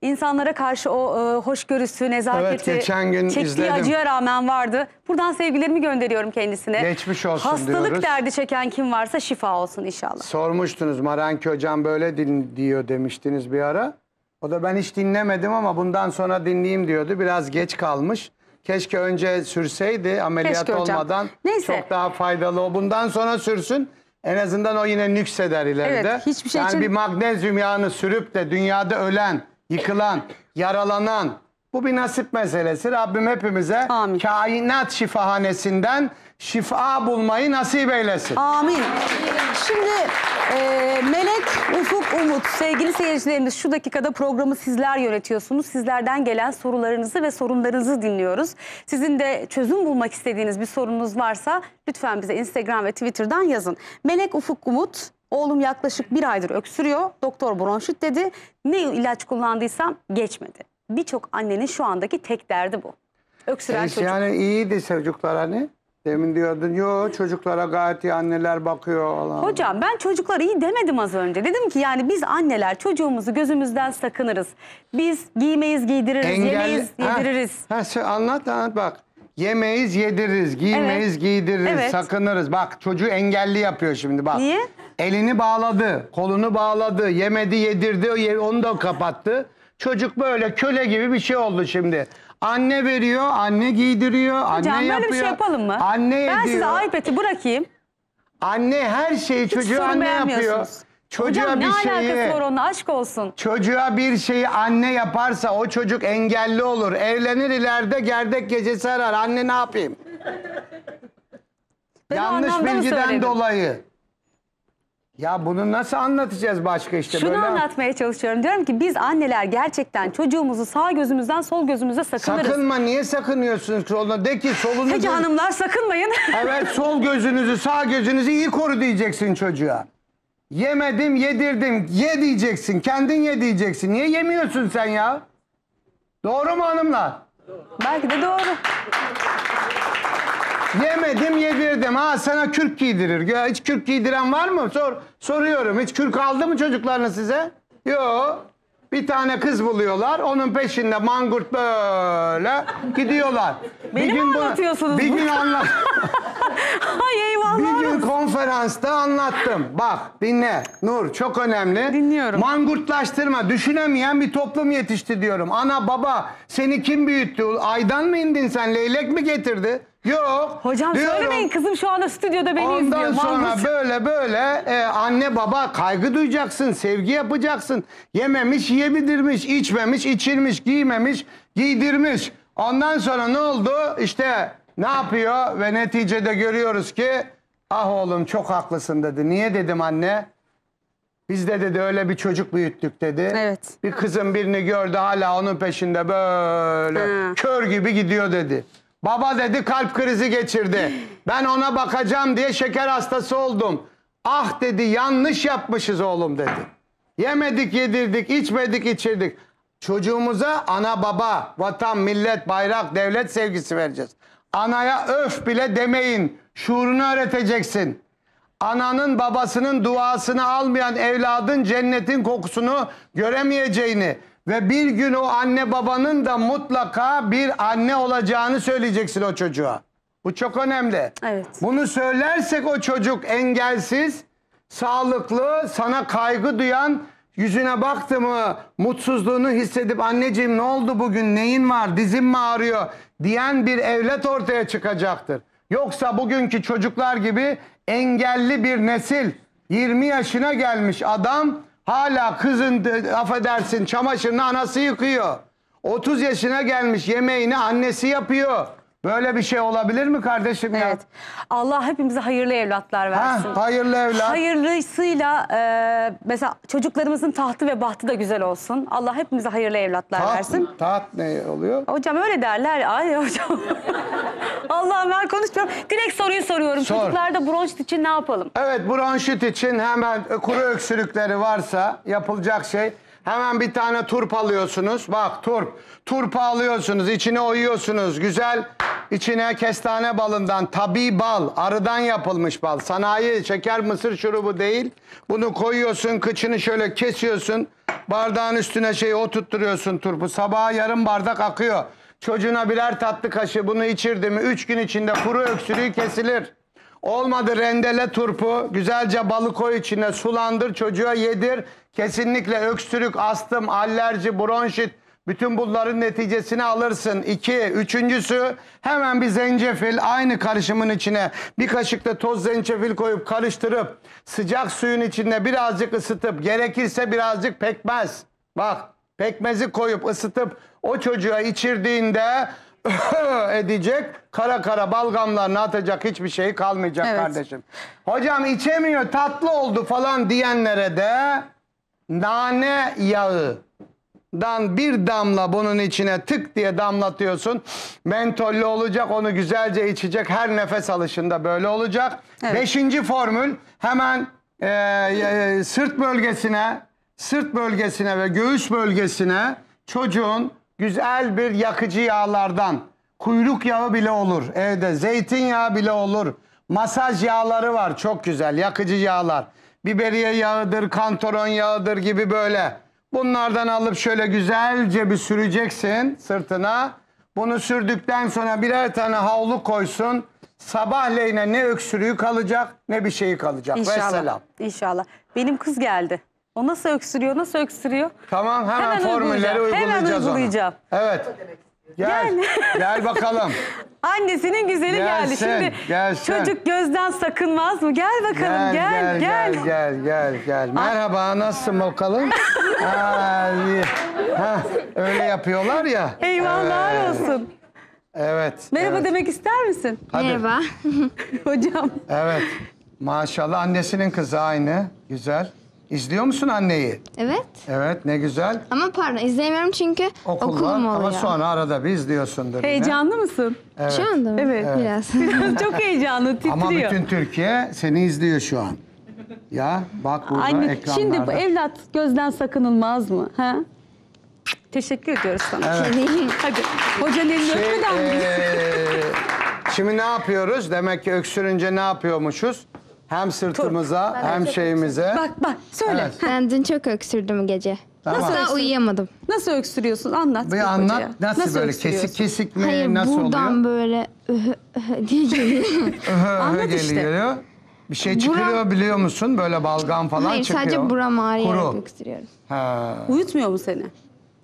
Speaker 1: insanlara karşı o e, hoşgörüsü, nezaketi, evet, geçen gün çektiği izledim. acıya rağmen vardı. Buradan sevgilerimi gönderiyorum kendisine. Geçmiş olsun Hastalık diyoruz. derdi çeken kim varsa şifa olsun inşallah.
Speaker 2: Sormuştunuz Maranki hocam böyle din diyor demiştiniz bir ara. O da ben hiç dinlemedim ama bundan sonra dinleyeyim diyordu. Biraz geç kalmış. Keşke önce sürseydi ameliyat Keşke olmadan. Neyse. Çok daha faydalı o. Bundan sonra sürsün. En azından o yine nükseder ileride. Evet, hiçbir şey yani için... bir magnezyum yağını sürüp de dünyada ölen yıkılan, yaralanan, bu bir nasip meselesi. Rabbim hepimize Amin. kainat şifahanesinden şifa bulmayı nasip eylesin. Amin. Şimdi e,
Speaker 1: Melek, Ufuk, Umut sevgili seyircilerimiz şu dakikada programı sizler yönetiyorsunuz. Sizlerden gelen sorularınızı ve sorunlarınızı dinliyoruz. Sizin de çözüm bulmak istediğiniz bir sorunuz varsa lütfen bize Instagram ve Twitter'dan yazın. Melek, Ufuk, Umut Oğlum yaklaşık bir aydır öksürüyor. Doktor bronşit dedi. Ne ilaç kullandıysam geçmedi. Birçok annenin şu andaki tek derdi bu. Öksüren Siz çocuk. Yani
Speaker 2: iyiydi çocuklar hani. Demin diyordun yo çocuklara gayet iyi anneler bakıyor falan.
Speaker 1: Hocam ben çocuklar iyi demedim az önce. Dedim ki yani biz anneler çocuğumuzu gözümüzden sakınırız. Biz giymeyiz giydiririz, yemeyiz yediririz.
Speaker 2: Ha, ha, anlat anlat bak. Yemeyiz yediririz, giymeyiz giydiririz, Evet. sakınırız. Bak çocuğu engelli yapıyor şimdi bak. Niye? Elini bağladı, kolunu bağladı, yemedi, yedirdi, onu da kapattı. Çocuk böyle köle gibi bir şey oldu şimdi. Anne veriyor, anne giydiriyor, anne Hocam, yapıyor. böyle bir şey yapalım mı? Anne ben ediyor. size iPad'i bırakayım. Anne her şeyi Hiç çocuğu anne yapıyor. Çocuğa Hocam bir ne şeyi, alakası var onunla
Speaker 1: aşk olsun.
Speaker 2: Çocuğa bir şeyi anne yaparsa o çocuk engelli olur. Evlenir ileride gerdek gecesi arar. Anne ne yapayım? Ben Yanlış bilgiden dolayı. Ya bunu nasıl anlatacağız başka işte Şunu böyle? anlatmaya
Speaker 1: çalışıyorum. Diyorum ki biz anneler gerçekten çocuğumuzu sağ gözümüzden sol gözümüze sakınırız. Sakınma
Speaker 2: niye sakınıyorsunuz soluna? De ki solunuzu... Peki hanımlar
Speaker 1: sakınmayın. evet
Speaker 2: sol gözünüzü sağ gözünüzü iyi koru diyeceksin çocuğa. Yemedim yedirdim ye diyeceksin kendin ye diyeceksin. Niye yemiyorsun sen ya? Doğru mu hanımlar? Belki de doğru. Yemedim yedirdim. Ha sana kürk giydirir. Hiç kürk giydiren var mı? Sor, soruyorum. Hiç kürk aldı mı çocuklarını size? Yok. Bir tane kız buluyorlar. Onun peşinde mangurt böyle gidiyorlar. Beni bir gün bu- anlatıyorsunuz Bir gün anlat. Ay eyvallah. Bir gün konferansta anlattım. Bak dinle Nur çok önemli. Dinliyorum. Mangurtlaştırma düşünemeyen bir toplum yetişti diyorum. Ana baba seni kim büyüttü? Aydan mı indin sen? Leylek mi getirdi? Yok. Hocam diyorum, söylemeyin kızım şu anda stüdyoda beni ondan izliyor. Ondan sonra Mahmut. böyle böyle e, anne baba kaygı duyacaksın, sevgi yapacaksın. Yememiş yemedirmiş, içmemiş içirmiş, giymemiş giydirmiş. Ondan sonra ne oldu? İşte ne yapıyor ve neticede görüyoruz ki ah oğlum çok haklısın dedi. Niye dedim anne? Biz de dedi öyle bir çocuk büyüttük dedi. Evet. Bir kızın birini gördü hala onun peşinde böyle ha. kör gibi gidiyor dedi. Baba dedi kalp krizi geçirdi. Ben ona bakacağım diye şeker hastası oldum. Ah dedi yanlış yapmışız oğlum dedi. Yemedik yedirdik, içmedik içirdik. Çocuğumuza ana baba, vatan, millet, bayrak, devlet sevgisi vereceğiz. Anaya öf bile demeyin. Şuurunu öğreteceksin. Ananın babasının duasını almayan evladın cennetin kokusunu göremeyeceğini, ve bir gün o anne babanın da mutlaka bir anne olacağını söyleyeceksin o çocuğa. Bu çok önemli. Evet. Bunu söylersek o çocuk engelsiz, sağlıklı, sana kaygı duyan, yüzüne baktı mı mutsuzluğunu hissedip anneciğim ne oldu bugün neyin var dizim mi ağrıyor diyen bir evlat ortaya çıkacaktır. Yoksa bugünkü çocuklar gibi engelli bir nesil 20 yaşına gelmiş adam Hala kızın affedersin çamaşırını anası yıkıyor. 30 yaşına gelmiş yemeğini annesi yapıyor. Böyle bir şey olabilir mi kardeşim ya? Evet.
Speaker 1: Allah hepimize hayırlı evlatlar versin. Ha, hayırlı evlat. Hayırlısıyla e, mesela çocuklarımızın tahtı ve bahtı da güzel olsun. Allah hepimize hayırlı evlatlar Taht, versin. Taht ne oluyor? Hocam öyle derler. Ay hocam. Allah'ım ben konuşmuyorum. Direkt soruyu soruyorum. Sor. Çocuklarda bronşit için ne yapalım?
Speaker 2: Evet bronşit için hemen kuru öksürükleri varsa yapılacak şey Hemen bir tane turp alıyorsunuz. Bak turp. Turp alıyorsunuz. içine oyuyorsunuz. Güzel. İçine kestane balından tabi bal, arıdan yapılmış bal. Sanayi şeker mısır şurubu değil. Bunu koyuyorsun, kıçını şöyle kesiyorsun. Bardağın üstüne şeyi oturtturuyorsun turpu. Sabaha yarım bardak akıyor. Çocuğuna birer tatlı kaşığı bunu içirdi mi Üç gün içinde kuru öksürüğü kesilir. Olmadı rendele turpu, güzelce balık koy içine, sulandır, çocuğa yedir. Kesinlikle öksürük, astım, alerji, bronşit bütün bunların neticesini alırsın. İki, üçüncüsü hemen bir zencefil aynı karışımın içine bir kaşık da toz zencefil koyup karıştırıp sıcak suyun içinde birazcık ısıtıp gerekirse birazcık pekmez. Bak pekmezi koyup ısıtıp o çocuğa içirdiğinde edecek. Kara kara balgamlarını atacak hiçbir şey kalmayacak evet. kardeşim. Hocam içemiyor tatlı oldu falan diyenlere de nane yağı dan bir damla bunun içine tık diye damlatıyorsun. Mentollü olacak onu güzelce içecek her nefes alışında böyle olacak. Evet. Beşinci formül hemen e, e, sırt bölgesine sırt bölgesine ve göğüs bölgesine çocuğun güzel bir yakıcı yağlardan. Kuyruk yağı bile olur evde. Zeytinyağı bile olur. Masaj yağları var çok güzel yakıcı yağlar. Biberiye yağıdır, kantoron yağıdır gibi böyle. Bunlardan alıp şöyle güzelce bir süreceksin sırtına. Bunu sürdükten sonra birer tane havlu koysun. Sabahleyine ne öksürüğü kalacak ne bir şeyi kalacak. İnşallah. Vesselam.
Speaker 1: İnşallah. Benim kız geldi. O nasıl öksürüyor, nasıl öksürüyor? Tamam hemen, hemen formülleri uygulayacağım. uygulayacağız Hemen uygulayacağım.
Speaker 2: Ona. Evet. Gel, gel bakalım.
Speaker 1: Annesinin güzeli gelsin, geldi. Şimdi
Speaker 2: gelsin. çocuk
Speaker 1: gözden sakınmaz mı? Gel bakalım, gel, gel. Gel, gel,
Speaker 2: gel, gel. gel. Merhaba, nasılsın bakalım? ha, öyle yapıyorlar ya. Eyvallah evet. olsun. Evet. Merhaba evet.
Speaker 1: demek ister misin? Hadi. Merhaba.
Speaker 2: Hocam. Evet. Maşallah annesinin kızı aynı. Güzel. İzliyor musun anneyi? Evet. Evet ne güzel. Ama pardon izleyemiyorum çünkü Okul okulum var, oluyor. Ama sonra arada bir izliyorsundur yine. Heyecanlı mısın? Evet. Şu anda mı? Evet. Evet. Biraz. Çok heyecanlı, titriyor. Ama bütün Türkiye seni izliyor şu an. Ya bak burada Anne, ekranlarda. şimdi bu evlat
Speaker 1: gözden sakınılmaz mı? Ha? Teşekkür ediyoruz sana. Şey Hadi hocanın elini Şey, öpmeden
Speaker 2: mi? şimdi ne yapıyoruz? Demek ki öksürünce ne yapıyormuşuz? Hem sırtımıza hem şeyimize. Bak bak söyle. Evet.
Speaker 1: Ben dün çok öksürdüm gece. Tamam. Nasıl Hatta uyuyamadım. Nasıl öksürüyorsun anlat. Bir anlat hocaya. nasıl, böyle kesik kesik mi Hayır nasıl buradan böyle öhö, diye geliyor.
Speaker 2: Anlat geliyor, işte. geliyor. Bir şey çıkıyor biliyor musun? Böyle balgam falan Hayır çıkıyor. sadece buram ağrıyor. Kuru. öksürüyorum.
Speaker 1: Uyutmuyor mu seni?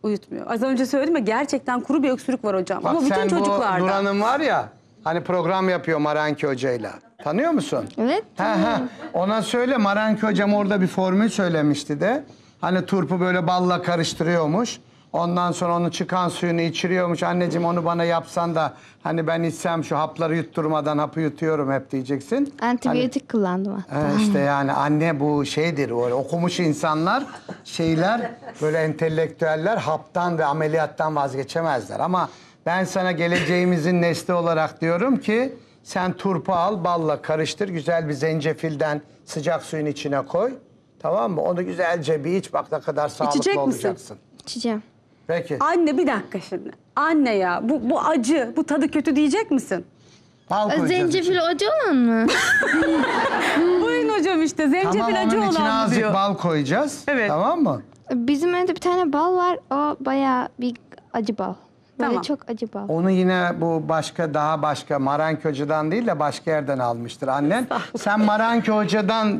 Speaker 1: Uyutmuyor. Az önce söyledim ya gerçekten kuru bir öksürük var hocam. Bak Ama bütün sen bu çocuklarda.
Speaker 2: var ya hani program yapıyor Maranki Hoca'yla. Tanıyor musun? Evet. Ha, ha. Ona söyle Maranki hocam orada bir formül söylemişti de. Hani turpu böyle balla karıştırıyormuş. Ondan sonra onu çıkan suyunu içiriyormuş. Anneciğim onu bana yapsan da hani ben içsem şu hapları yutturmadan hapı yutuyorum hep diyeceksin. Antibiyotik
Speaker 1: kullandım hatta. Ee, işte
Speaker 2: yani anne bu şeydir böyle okumuş insanlar şeyler böyle entelektüeller haptan ve ameliyattan vazgeçemezler. Ama ben sana geleceğimizin nesli olarak diyorum ki sen turpa al, balla karıştır. Güzel bir zencefilden sıcak suyun içine koy. Tamam mı? Onu güzelce bir iç. Bak ne kadar sağlıklı İçecek misin? İçeceğim. Peki.
Speaker 1: Anne bir dakika şimdi. Anne ya bu, bu acı, bu tadı kötü diyecek misin? Bal koyacağız. Zencefil içine. acı
Speaker 2: olan mı? Buyurun hocam işte zencefil Tamam acı onun içine olan mı azıcık bal koyacağız. Evet. Tamam mı? Bizim evde bir tane bal var. O bayağı bir acı bal. Böyle çok acı bal. Onu yine bu başka daha başka Maranki Hoca'dan değil de başka yerden almıştır annen. Sen Maranki Hoca'dan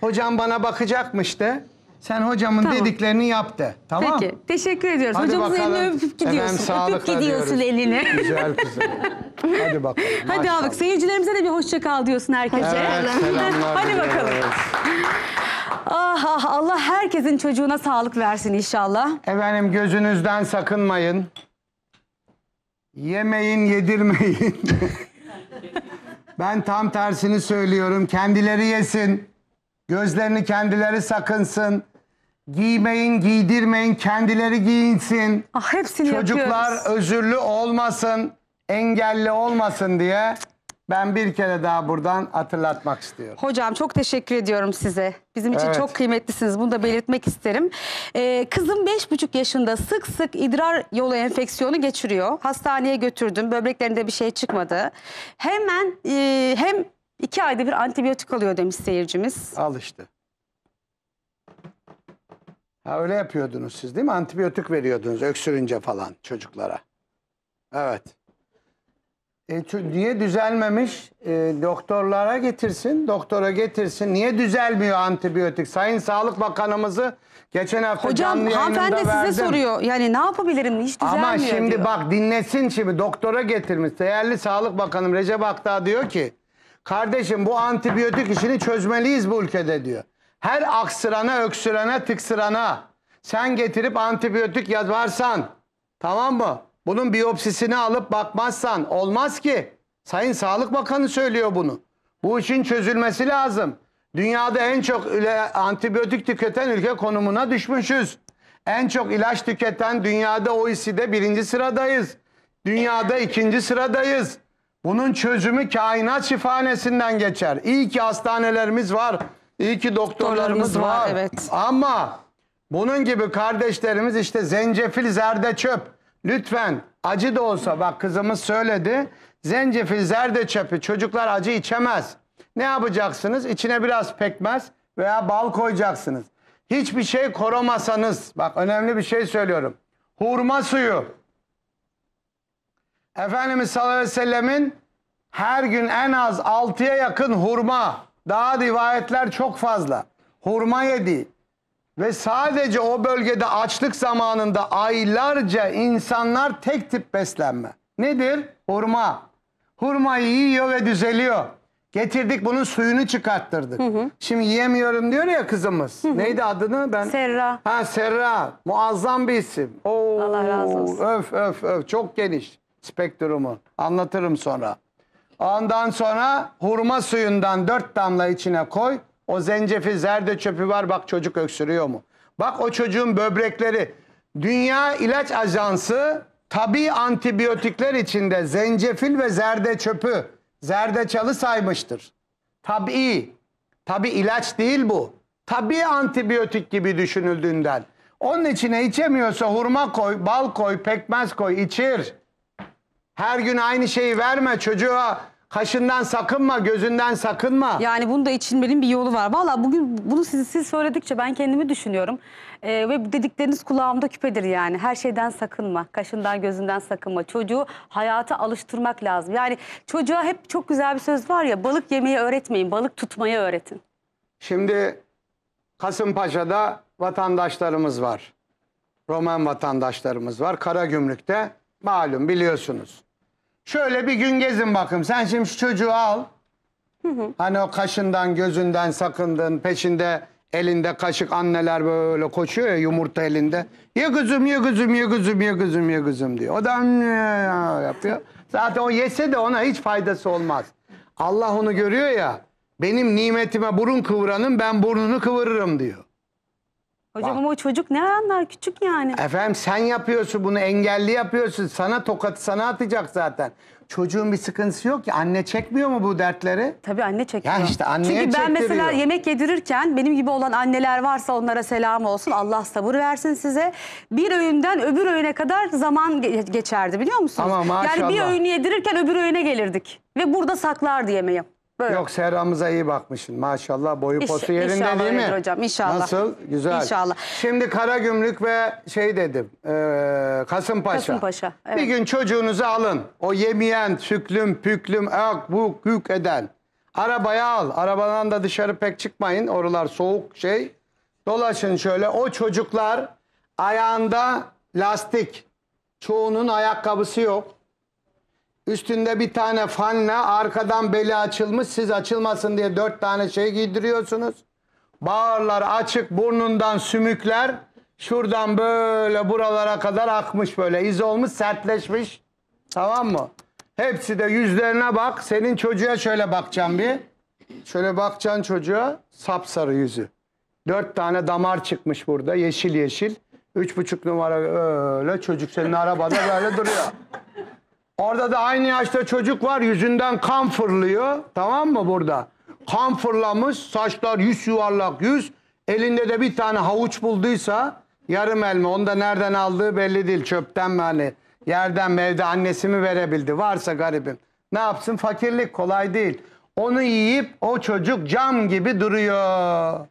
Speaker 2: hocam bana bakacakmış de. Sen hocamın Tamam. dediklerini yaptı. de. Tamam? Peki.
Speaker 1: Teşekkür ediyoruz. Hadi Hocamızın bakalım. elini öpüp Efendim, gidiyorsun. öpüp gidiyorsun diyoruz. elini. Güzel
Speaker 2: kızım. Hadi bakalım. Hadi maşallah.
Speaker 1: seyircilerimize de bir hoşça kal diyorsun herkese. Evet, Hadi bakalım. Ah ah Allah herkesin çocuğuna sağlık versin inşallah.
Speaker 2: Efendim gözünüzden sakınmayın. Yemeyin, yedirmeyin. ben tam tersini söylüyorum. Kendileri yesin. Gözlerini kendileri sakınsın. Giymeyin, giydirmeyin, kendileri giyinsin. Ah hepsini Çocuklar yapıyoruz. özürlü olmasın, engelli olmasın diye ben bir kere daha buradan hatırlatmak istiyorum.
Speaker 1: Hocam çok teşekkür ediyorum size. Bizim için Evet. çok kıymetlisiniz. Bunu da belirtmek isterim. Ee, kızım 5,5 yaşında sık sık idrar yolu enfeksiyonu geçiriyor. Hastaneye götürdüm. Böbreklerinde bir şey çıkmadı. Hemen e, hem iki ayda bir antibiyotik alıyor demiş seyircimiz. Al işte.
Speaker 2: Ha öyle yapıyordunuz siz değil mi? Antibiyotik veriyordunuz öksürünce falan çocuklara. Evet. E, niye düzelmemiş? E, doktorlara getirsin, doktora getirsin. Niye düzelmiyor antibiyotik? Sayın Sağlık Bakanımızı geçen hafta Hocam canlı yayınımda hanımefendi size verdim. soruyor. Yani
Speaker 1: ne yapabilirim? Hiç düzelmiyor Ama şimdi diyor.
Speaker 2: bak dinlesin şimdi doktora getirmiş. Değerli Sağlık Bakanım Recep Akdağ diyor ki kardeşim bu antibiyotik işini çözmeliyiz bu ülkede diyor. Her aksırana, öksürene, tıksırana sen getirip antibiyotik yazarsan tamam mı? Bunun biyopsisini alıp bakmazsan olmaz ki. Sayın Sağlık Bakanı söylüyor bunu. Bu işin çözülmesi lazım. Dünyada en çok antibiyotik tüketen ülke konumuna düşmüşüz. En çok ilaç tüketen dünyada OECD'de birinci sıradayız. Dünyada ikinci sıradayız. Bunun çözümü kainat şifanesinden geçer. İyi ki hastanelerimiz var. İyi ki doktorlarımız, doktorlarımız var. var. Evet. Ama bunun gibi kardeşlerimiz işte zencefil, zerdeçöp. Lütfen acı da olsa bak kızımız söyledi. Zencefil, zerdeçepi çocuklar acı içemez. Ne yapacaksınız? İçine biraz pekmez veya bal koyacaksınız. Hiçbir şey koromasanız. bak önemli bir şey söylüyorum. Hurma suyu. Efendimiz sallallahu aleyhi ve sellemin her gün en az 6'ya yakın hurma. Daha rivayetler çok fazla. Hurma yedi. Ve sadece o bölgede açlık zamanında aylarca insanlar tek tip beslenme. Nedir? Hurma. Hurmayı yiyor ve düzeliyor. Getirdik bunun suyunu çıkarttırdık. Hı hı. Şimdi yiyemiyorum diyor ya kızımız. Hı hı. Neydi adını ben? Serra. Ha Serra. Muazzam bir isim. Oo, Allah razı olsun. Öf öf öf. Çok geniş spektrumu. Anlatırım sonra. Ondan sonra hurma suyundan dört damla içine koy. O zencefil, zerde çöpü var bak çocuk öksürüyor mu? Bak o çocuğun böbrekleri. Dünya İlaç Ajansı tabi antibiyotikler içinde zencefil ve zerde çöpü, zerdeçalı saymıştır. Tabi, tabi ilaç değil bu. Tabi antibiyotik gibi düşünüldüğünden. Onun içine içemiyorsa hurma koy, bal koy, pekmez koy, içir. Her gün aynı şeyi verme çocuğa Kaşından sakınma, gözünden sakınma. Yani bunu da içinmenin bir yolu var. Valla bugün bunu siz, siz söyledikçe ben kendimi
Speaker 1: düşünüyorum. Ee, ve dedikleriniz kulağımda küpedir yani. Her şeyden sakınma. Kaşından gözünden sakınma. Çocuğu hayata alıştırmak lazım. Yani çocuğa hep çok güzel bir söz var ya. Balık yemeyi öğretmeyin. Balık tutmayı öğretin.
Speaker 2: Şimdi Kasımpaşa'da vatandaşlarımız var. Roman vatandaşlarımız var. Karagümrük'te malum biliyorsunuz. Şöyle bir gün gezin bakın. Sen şimdi şu çocuğu al. Hani o kaşından gözünden sakındın. Peşinde elinde kaşık anneler böyle koşuyor ya yumurta elinde. Ye kızım ye kızım ye kızım ye kızım ye kızım diyor. O da yapıyor. Zaten o yese de ona hiç faydası olmaz. Allah onu görüyor ya. Benim nimetime burun kıvıranın ben burnunu kıvırırım diyor. Hocam ama o çocuk ne anlar küçük yani. Efendim sen yapıyorsun bunu engelli yapıyorsun. Sana tokatı sana atacak zaten. Çocuğun bir sıkıntısı yok ki. Anne çekmiyor mu bu dertleri? Tabii anne çekiyor. işte Çünkü ben mesela
Speaker 1: yemek yedirirken benim gibi olan anneler varsa onlara selam olsun. Allah sabır versin size. Bir öğünden öbür öğüne kadar zaman geçerdi biliyor musunuz? Ama maşallah. Yani bir öğünü yedirirken öbür öğüne gelirdik. Ve burada saklardı yemeği.
Speaker 2: Böyle. Yok Serramıza iyi bakmışsın maşallah boyu İş- posu yerinde değil mi? hocam, inşallah. Nasıl? Güzel. İnşallah. Şimdi Karagümrük ve şey dedim eee Kasımpaşa. Kasımpaşa, evet. Bir gün çocuğunuzu alın. O yemeyen, süklüm, püklüm, ak, bu, yük eden. Arabaya al. Arabadan da dışarı pek çıkmayın. Oralar soğuk şey. Dolaşın şöyle. O çocuklar ayağında lastik. Çoğunun ayakkabısı yok. Üstünde bir tane fanla arkadan beli açılmış. Siz açılmasın diye dört tane şey giydiriyorsunuz. Bağırlar açık burnundan sümükler. Şuradan böyle buralara kadar akmış böyle. iz olmuş sertleşmiş. Tamam mı? Hepsi de yüzlerine bak. Senin çocuğa şöyle bakacağım bir. Şöyle bakacaksın çocuğa. Sapsarı yüzü. Dört tane damar çıkmış burada yeşil yeşil. Üç buçuk numara öyle çocuk senin arabada böyle duruyor. Orada da aynı yaşta çocuk var yüzünden kan fırlıyor. Tamam mı burada? Kan fırlamış saçlar yüz yuvarlak yüz. Elinde de bir tane havuç bulduysa yarım elma. Onu da nereden aldığı belli değil. Çöpten mi hani yerden mi evde annesi mi verebildi. Varsa garibim. Ne yapsın fakirlik kolay değil. Onu yiyip o çocuk cam gibi duruyor.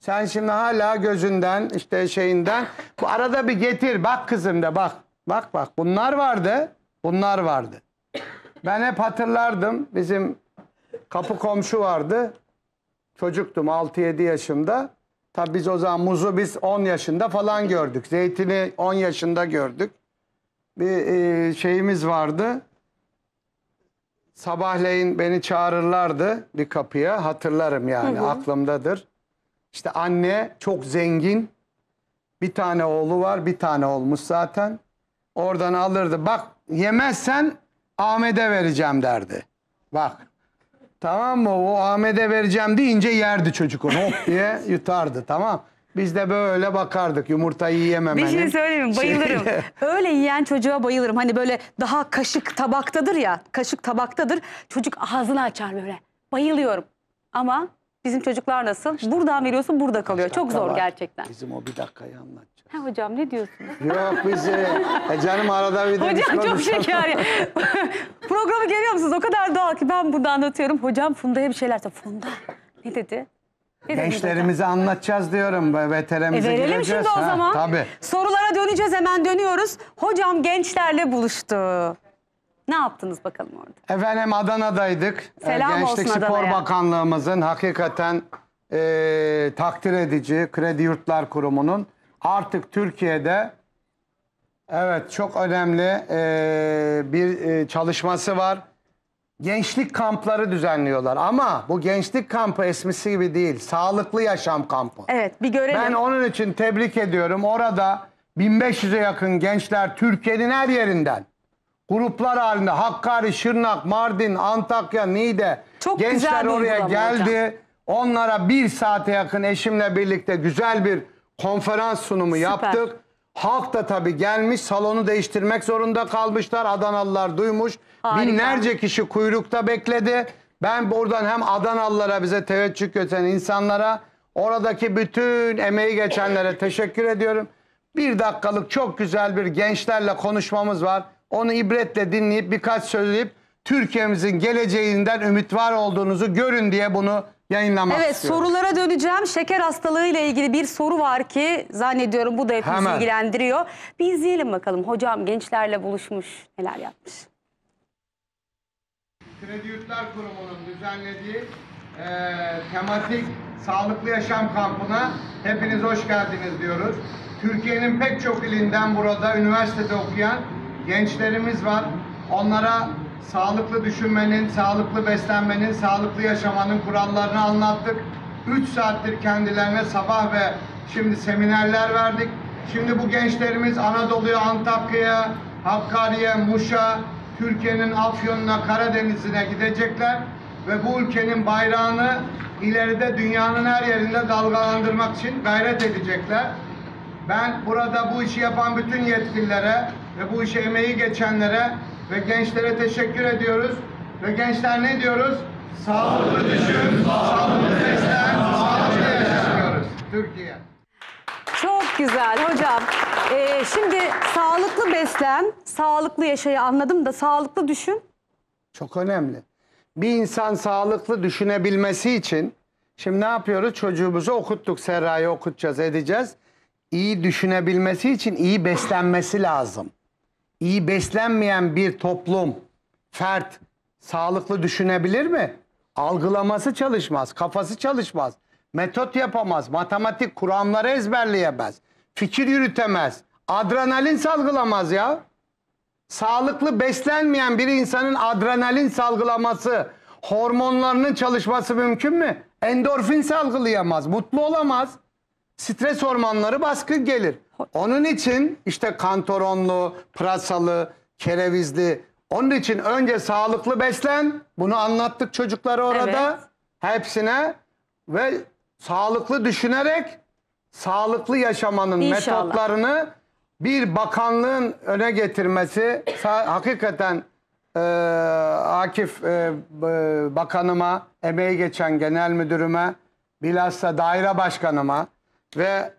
Speaker 2: Sen şimdi hala gözünden işte şeyinden bu arada bir getir bak kızım da bak. Bak bak bunlar vardı. Bunlar vardı. Ben hep hatırlardım. Bizim kapı komşu vardı. Çocuktum 6-7 yaşımda. Tabi biz o zaman muzu biz 10 yaşında falan gördük. Zeytini 10 yaşında gördük. Bir e, şeyimiz vardı. Sabahleyin beni çağırırlardı bir kapıya. Hatırlarım yani hı hı. aklımdadır. İşte anne çok zengin. Bir tane oğlu var, bir tane olmuş zaten. Oradan alırdı. Bak yemezsen Ahmet'e vereceğim derdi. Bak. Tamam mı? O Ahmet'e vereceğim deyince yerdi çocuk onu hop oh diye yutardı tamam. Biz de böyle bakardık yumurtayı yiyememenin. Bir şey söyleyeyim Bayılırım. Şey-
Speaker 1: Öyle yiyen çocuğa bayılırım. Hani böyle daha kaşık tabaktadır ya. Kaşık tabaktadır. Çocuk ağzını açar böyle. Bayılıyorum. Ama bizim çocuklar nasıl? Buradan veriyorsun burada kalıyor. Çok zor var. gerçekten. Bizim
Speaker 2: o bir dakikayı anlat.
Speaker 1: Ha hocam ne diyorsunuz?
Speaker 2: Yok biz e, e canım arada bir de Hocam çok şeker. ya.
Speaker 1: Programı geliyor musunuz? O kadar doğal ki ben burada anlatıyorum. Hocam Funda'ya bir şeyler söyledi. Funda ne dedi? Ne dedi Gençlerimize
Speaker 2: anlatacağız diyorum. ve E, verelim gireceğiz. şimdi o zaman. Tabii.
Speaker 1: Sorulara döneceğiz hemen dönüyoruz. Hocam gençlerle buluştu. Ne yaptınız bakalım orada?
Speaker 2: Efendim Adana'daydık. Ee, Selam Gençlik olsun Spor Adana'ya. Bakanlığımızın hakikaten e, takdir edici Kredi Yurtlar Kurumu'nun artık Türkiye'de evet çok önemli e, bir e, çalışması var. Gençlik kampları düzenliyorlar ama bu gençlik kampı esmisi gibi değil. Sağlıklı yaşam kampı. Evet bir görelim. Ben onun için tebrik ediyorum. Orada 1500'e yakın gençler Türkiye'nin her yerinden gruplar halinde Hakkari, Şırnak, Mardin, Antakya, Niğde Çok gençler güzel oraya uygulama geldi. Onlara bir saate yakın eşimle birlikte güzel bir konferans sunumu Süper. yaptık. Halk da tabii gelmiş salonu değiştirmek zorunda kalmışlar. Adanalılar duymuş. Harika. Binlerce kişi kuyrukta bekledi. Ben buradan hem Adanalılara bize teveccüh götüren insanlara oradaki bütün emeği geçenlere teşekkür ediyorum. Bir dakikalık çok güzel bir gençlerle konuşmamız var. Onu ibretle dinleyip birkaç söyleyip Türkiye'mizin geleceğinden ümit var olduğunuzu görün diye bunu yayınlamak evet, istiyorum. Evet
Speaker 1: sorulara döneceğim. Şeker hastalığı ile ilgili bir soru var ki zannediyorum bu da hepimizi Hemen. ilgilendiriyor. Bir izleyelim bakalım. Hocam gençlerle buluşmuş. Neler yapmış?
Speaker 2: Kredi Yurtlar Kurumu'nun düzenlediği e, tematik sağlıklı yaşam kampına hepiniz hoş geldiniz diyoruz. Türkiye'nin pek çok ilinden burada üniversitede okuyan gençlerimiz var. Onlara sağlıklı düşünmenin, sağlıklı beslenmenin, sağlıklı yaşamanın kurallarını anlattık. 3 saattir kendilerine sabah ve şimdi seminerler verdik. Şimdi bu gençlerimiz Anadolu'ya, Antakya'ya, Hakkari'ye, Muş'a, Türkiye'nin Afyon'una, Karadeniz'ine gidecekler ve bu ülkenin bayrağını ileride dünyanın her yerinde dalgalandırmak için gayret edecekler. Ben burada bu işi yapan bütün yetkililere ve bu işe emeği geçenlere ve gençlere teşekkür ediyoruz. Ve gençler ne diyoruz? Sağlıklı düşün, sağlıklı beslen,
Speaker 1: sağlıklı yaşıyoruz. Türkiye. Çok güzel hocam. Ee, şimdi sağlıklı beslen, sağlıklı yaşayı anladım da sağlıklı düşün.
Speaker 2: Çok önemli. Bir insan sağlıklı düşünebilmesi için şimdi ne yapıyoruz? Çocuğumuzu okuttuk, Serra'yı okutacağız, edeceğiz. İyi düşünebilmesi için iyi beslenmesi lazım iyi beslenmeyen bir toplum, fert sağlıklı düşünebilir mi? Algılaması çalışmaz, kafası çalışmaz, metot yapamaz, matematik kuramları ezberleyemez, fikir yürütemez, adrenalin salgılamaz ya. Sağlıklı beslenmeyen bir insanın adrenalin salgılaması, hormonlarının çalışması mümkün mü? Endorfin salgılayamaz, mutlu olamaz. Stres hormonları baskın gelir. Onun için işte kantoronlu, pırasalı, kerevizli. Onun için önce sağlıklı beslen. Bunu anlattık çocuklara orada. Evet. Hepsine ve sağlıklı düşünerek sağlıklı yaşamanın İnşallah. metotlarını bir bakanlığın öne getirmesi hakikaten e, Akif e, bakanıma, emeği geçen genel müdürüme, bilhassa daire başkanıma ve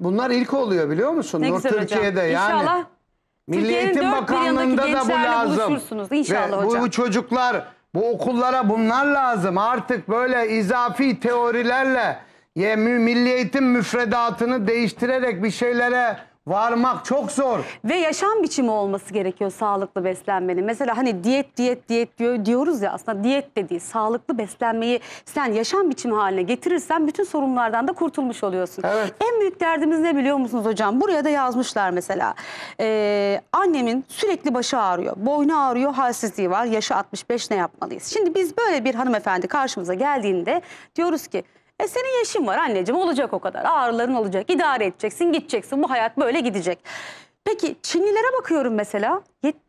Speaker 2: Bunlar ilk oluyor biliyor musun? Ne Nur güzel hocam. Türkiye'de yani. İnşallah Milli Türkiye'nin Eğitim Bakanlığı'nda da bu lazım. İnşallah bu, hocam. bu çocuklar, bu okullara bunlar lazım. Artık böyle izafi teorilerle ya, mü- milli eğitim müfredatını değiştirerek bir şeylere varmak çok zor.
Speaker 1: Ve yaşam biçimi olması gerekiyor sağlıklı beslenmenin. Mesela hani diyet diyet diyet diyor, diyoruz ya aslında diyet dediği sağlıklı beslenmeyi sen yaşam biçimi haline getirirsen bütün sorunlardan da kurtulmuş oluyorsun. Evet. En büyük derdimiz ne biliyor musunuz hocam? Buraya da yazmışlar mesela. Ee, annemin sürekli başı ağrıyor, boynu ağrıyor, halsizliği var. Yaşı 65 ne yapmalıyız? Şimdi biz böyle bir hanımefendi karşımıza geldiğinde diyoruz ki e senin yaşın var anneciğim olacak o kadar. Ağrıların olacak. idare edeceksin, gideceksin. Bu hayat böyle gidecek. Peki Çinlilere bakıyorum mesela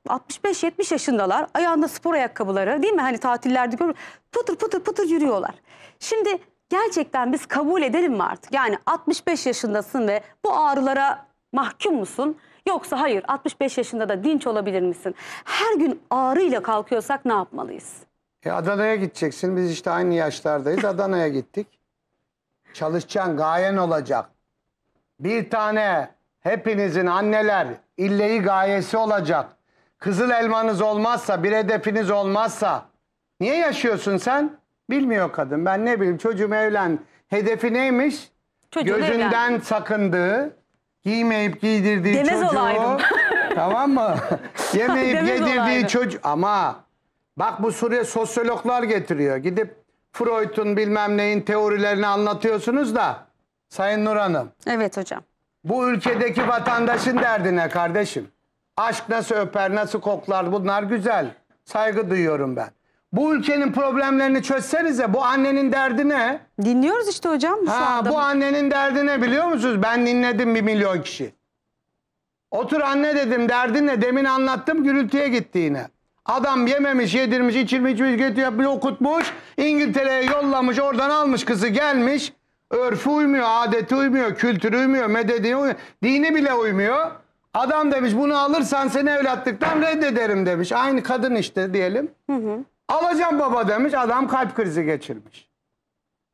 Speaker 1: 65-70 yaşındalar ayağında spor ayakkabıları değil mi hani tatillerde görür pıtır pıtır pıtır yürüyorlar. Şimdi gerçekten biz kabul edelim mi artık yani 65 yaşındasın ve bu ağrılara mahkum musun? Yoksa hayır 65 yaşında da dinç olabilir misin? Her gün ağrıyla kalkıyorsak ne yapmalıyız?
Speaker 2: E Adana'ya gideceksin biz işte aynı yaşlardayız Adana'ya gittik. Çalışacaksın, gayen olacak. Bir tane hepinizin anneler illeyi gayesi olacak. Kızıl elmanız olmazsa, bir hedefiniz olmazsa niye yaşıyorsun sen? Bilmiyor kadın. Ben ne bileyim çocuğum evlen. Hedefi neymiş? Çocuğum Gözünden evlen. sakındığı, giymeyip giydirdiği Demez çocuğu. Olaydım. tamam mı? Yemeyip Demez yedirdiği olaydım. çocuk. Ama bak bu Suriye sosyologlar getiriyor. Gidip Freud'un bilmem neyin teorilerini anlatıyorsunuz da Sayın Nur Hanım. Evet hocam. Bu ülkedeki vatandaşın derdine kardeşim. Aşk nasıl öper, nasıl koklar bunlar güzel. Saygı duyuyorum ben. Bu ülkenin problemlerini çözsenize. Bu annenin derdi ne? Dinliyoruz işte hocam. şu Ha, anda. bu annenin derdi ne biliyor musunuz? Ben dinledim bir milyon kişi. Otur anne dedim derdin ne? Demin anlattım gürültüye gitti yine. Adam yememiş, yedirmiş, içirmiş, içmiş, getiriyor, okutmuş. İngiltere'ye yollamış, oradan almış kızı gelmiş. Örfü uymuyor, adeti uymuyor, kültürü uymuyor, medeni uymuyor. Dini bile uymuyor. Adam demiş bunu alırsan seni evlatlıktan reddederim demiş. Aynı kadın işte diyelim. Hı hı. Alacağım baba demiş. Adam kalp krizi geçirmiş.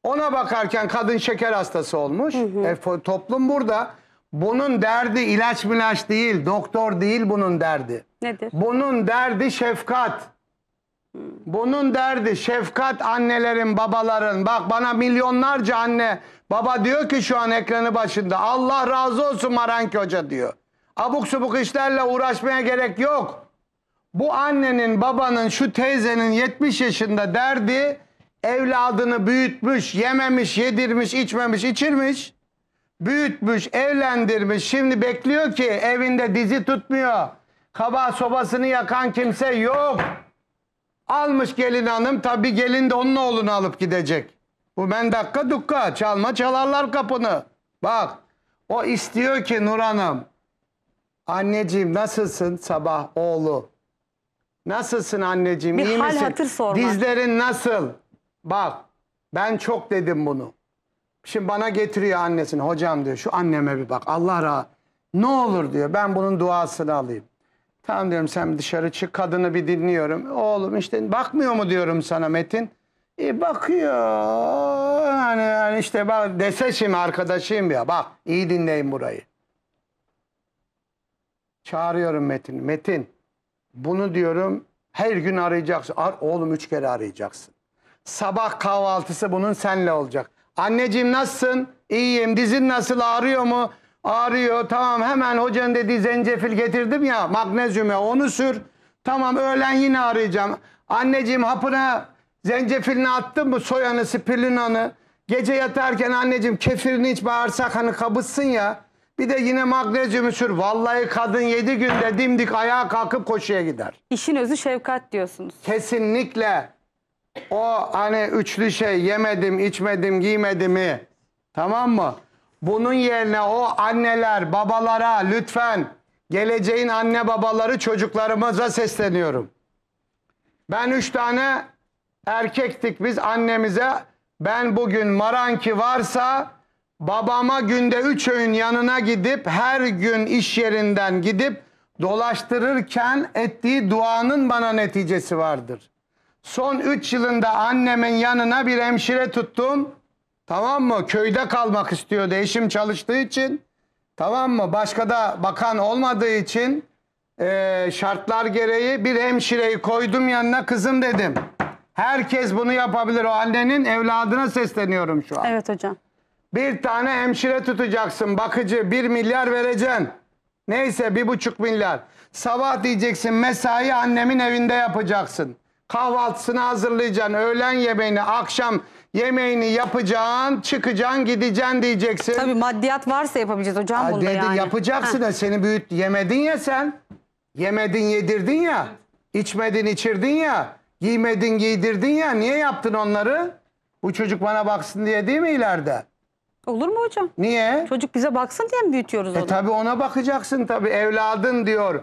Speaker 2: Ona bakarken kadın şeker hastası olmuş. Hı hı. E, toplum burada. Bunun derdi ilaç milaç değil, doktor değil bunun derdi. Nedir? Bunun derdi şefkat. Bunun derdi şefkat annelerin, babaların. Bak bana milyonlarca anne, baba diyor ki şu an ekranı başında. Allah razı olsun Maranki Hoca diyor. Abuk subuk işlerle uğraşmaya gerek yok. Bu annenin, babanın, şu teyzenin 70 yaşında derdi evladını büyütmüş, yememiş, yedirmiş, içmemiş, içirmiş. Büyütmüş, evlendirmiş. Şimdi bekliyor ki evinde dizi tutmuyor. Kaba sobasını yakan kimse yok. Almış gelin hanım tabi gelin de onun oğlunu alıp gidecek. Bu ben dakika dukka çalma çalarlar kapını. Bak o istiyor ki Nur Hanım. Anneciğim nasılsın sabah oğlu? Nasılsın anneciğim Bir iyi hal misin? hatır sormak. Dizlerin nasıl? Bak ben çok dedim bunu. Şimdi bana getiriyor annesini hocam diyor şu anneme bir bak Allah rahat. Ne olur diyor ben bunun duasını alayım. Tamam diyorum sen dışarı çık kadını bir dinliyorum. Oğlum işte bakmıyor mu diyorum sana Metin. E bakıyor. Yani, yani işte bak dese şimdi arkadaşıyım ya bak iyi dinleyin burayı. Çağırıyorum Metin. Metin bunu diyorum her gün arayacaksın. Ar oğlum üç kere arayacaksın. Sabah kahvaltısı bunun senle olacak. Anneciğim nasılsın? İyiyim. Dizin nasıl? Ağrıyor mu? Ağrıyor tamam hemen hocanın dediği zencefil getirdim ya magnezyumu onu sür. Tamam öğlen yine arayacağım. Anneciğim hapına zencefilini attın mı soyanı spirulinanı. Gece yatarken anneciğim kefirini iç bağırsak hani kabıtsın ya. Bir de yine magnezyumu sür. Vallahi kadın 7 günde dimdik ayağa kalkıp koşuya gider. İşin özü şefkat diyorsunuz. Kesinlikle. O hani üçlü şey yemedim, içmedim, giymedim mi? Tamam mı? Bunun yerine o anneler, babalara lütfen geleceğin anne babaları çocuklarımıza sesleniyorum. Ben üç tane erkektik biz annemize. Ben bugün maranki varsa babama günde üç öğün yanına gidip her gün iş yerinden gidip dolaştırırken ettiği duanın bana neticesi vardır. Son üç yılında annemin yanına bir hemşire tuttum. Tamam mı? Köyde kalmak istiyordu eşim çalıştığı için. Tamam mı? Başka da bakan olmadığı için e, şartlar gereği bir hemşireyi koydum yanına kızım dedim. Herkes bunu yapabilir. O annenin evladına sesleniyorum şu an. Evet hocam. Bir tane hemşire tutacaksın. Bakıcı bir milyar vereceksin. Neyse bir buçuk milyar. Sabah diyeceksin mesai annemin evinde yapacaksın. Kahvaltısını hazırlayacaksın. Öğlen yemeğini, akşam Yemeğini yapacaksın, çıkacaksın, gideceksin diyeceksin. Tabii maddiyat varsa yapabileceğiz hocam bunu bunda yani. Yapacaksın da seni büyüt yemedin ya sen. Yemedin yedirdin ya. içmedin içirdin ya. Giymedin giydirdin ya. Niye yaptın onları? Bu çocuk bana baksın diye değil mi ileride? Olur mu hocam? Niye? Çocuk bize baksın diye mi büyütüyoruz e onu? E tabi ona bakacaksın tabi evladın diyor.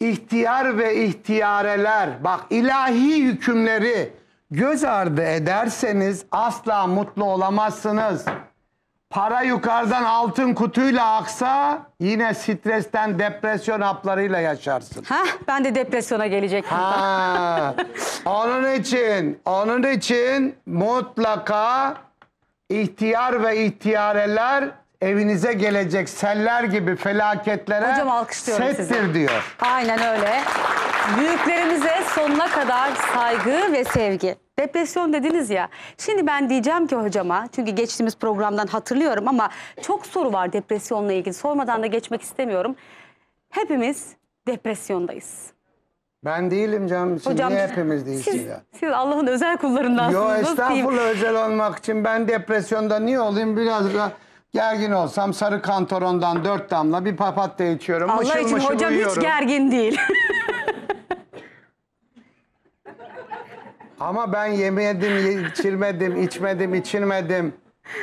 Speaker 2: İhtiyar ve ihtiyareler bak ilahi hükümleri göz ardı ederseniz asla mutlu olamazsınız. Para yukarıdan altın kutuyla aksa yine stresten depresyon haplarıyla yaşarsın. Ha,
Speaker 1: ben de depresyona gelecek. Ha,
Speaker 2: onun için, onun için mutlaka ihtiyar ve ihtiyareler evinize gelecek seller gibi felaketlere Hocam alkışlıyorum settir sizi. diyor.
Speaker 1: Aynen öyle. Büyüklerimize sonuna kadar saygı ve sevgi. Depresyon dediniz ya. Şimdi ben diyeceğim ki hocama çünkü geçtiğimiz programdan hatırlıyorum ama çok soru var depresyonla ilgili. Sormadan da geçmek istemiyorum. Hepimiz depresyondayız.
Speaker 2: Ben değilim canım. Siz Hocam, niye hepimiz değilsin siz, ya?
Speaker 1: Siz Allah'ın özel kullarındansınız. Yo estağfurullah
Speaker 2: özel olmak için ben depresyonda niye olayım biraz da Gergin olsam sarı kantorondan dört damla bir papatya içiyorum. Allah mışıl için mışıl hocam uyuyorum. hiç
Speaker 1: gergin değil.
Speaker 2: Ama ben yemedim, içirmedim, içmedim, içirmedim.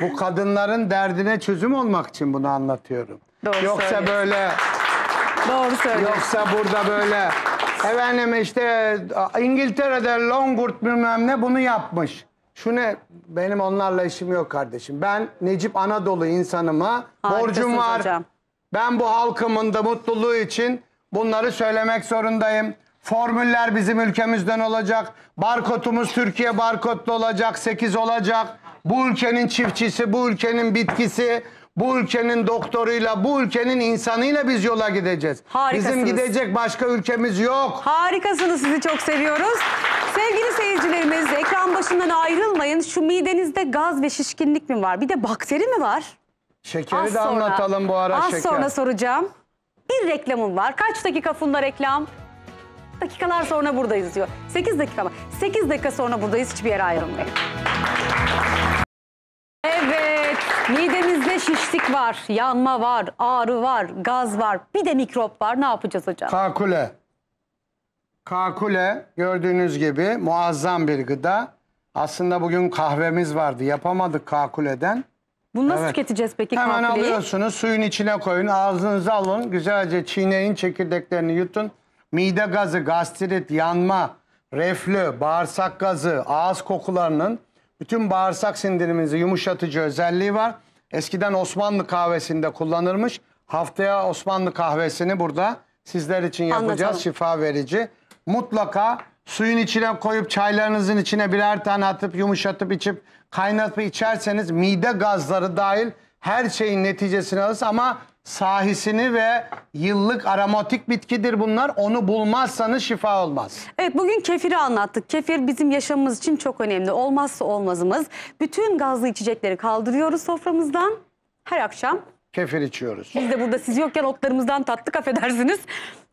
Speaker 2: Bu kadınların derdine çözüm olmak için bunu anlatıyorum. Doğru Yoksa böyle... Doğru söylüyorsun. Yoksa burada böyle... Efendim işte İngiltere'de Longwood bilmem ne bunu yapmış. Şu ne? Benim onlarla işim yok kardeşim. Ben Necip Anadolu insanıma borcum var. hocam. Ben bu halkımın da mutluluğu için bunları söylemek zorundayım. Formüller bizim ülkemizden olacak. Barkotumuz Türkiye barkotlu olacak. 8 olacak. Bu ülkenin çiftçisi, bu ülkenin bitkisi, bu ülkenin doktoruyla, bu ülkenin insanıyla biz yola gideceğiz. Bizim gidecek başka ülkemiz yok.
Speaker 1: Harikasınız sizi çok seviyoruz. Sevgili
Speaker 2: seyircilerimiz ekran başından
Speaker 1: ayrılmayın. Şu midenizde gaz ve şişkinlik mi var? Bir de bakteri mi var?
Speaker 2: Şekeri Az de sonra- anlatalım bu ara Az şeker. sonra
Speaker 1: soracağım. Bir reklamım var. Kaç dakika Funda reklam? Dakikalar sonra buradayız diyor. 8 dakika mı? 8 dakika sonra buradayız. Hiçbir yere ayrılmayın. Evet. Midemizde şişlik var, yanma var, ağrı var, gaz var. Bir de mikrop var. Ne yapacağız hocam?
Speaker 2: Kakule. Kakule gördüğünüz gibi muazzam bir gıda. Aslında bugün kahvemiz vardı. Yapamadık kakuleden. Bunu nasıl Evet. tüketeceğiz peki Hemen kakuleyi? alıyorsunuz, suyun içine koyun, ağzınıza alın, güzelce çiğneyin, çekirdeklerini yutun. Mide gazı, gastrit, yanma, reflü, bağırsak gazı, ağız kokularının bütün bağırsak sindiriminizi yumuşatıcı özelliği var. Eskiden Osmanlı kahvesinde kullanılmış. Haftaya Osmanlı kahvesini burada sizler için yapacağız. Anlatalım. Şifa verici mutlaka suyun içine koyup çaylarınızın içine birer tane atıp yumuşatıp içip kaynatıp içerseniz mide gazları dahil her şeyin neticesini alırsınız ama sahisini ve yıllık aromatik bitkidir bunlar. Onu bulmazsanız şifa olmaz.
Speaker 1: Evet bugün kefiri anlattık. Kefir bizim yaşamımız için çok önemli. Olmazsa olmazımız. Bütün gazlı içecekleri kaldırıyoruz soframızdan. Her akşam
Speaker 2: Kefir içiyoruz.
Speaker 1: biz de burada siz yokken otlarımızdan tattık affedersiniz.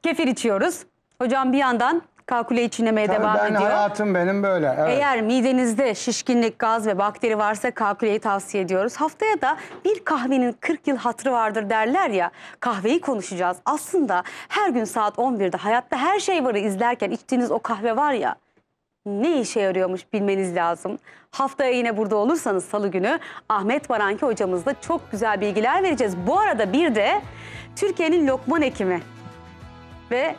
Speaker 1: Kefir içiyoruz. Hocam bir yandan kalkuleyi çiğnemeye Tabii devam ben ediyor. Hayatım
Speaker 2: benim böyle. Evet. Eğer
Speaker 1: midenizde şişkinlik, gaz ve bakteri varsa kalkuleyi tavsiye ediyoruz. Haftaya da bir kahvenin 40 yıl hatırı vardır derler ya. Kahveyi konuşacağız. Aslında her gün saat 11'de hayatta her şey varı izlerken içtiğiniz o kahve var ya ne işe yarıyormuş bilmeniz lazım. Haftaya yine burada olursanız salı günü Ahmet Baranki hocamızla çok güzel bilgiler vereceğiz. Bu arada bir de Türkiye'nin lokman ekimi ve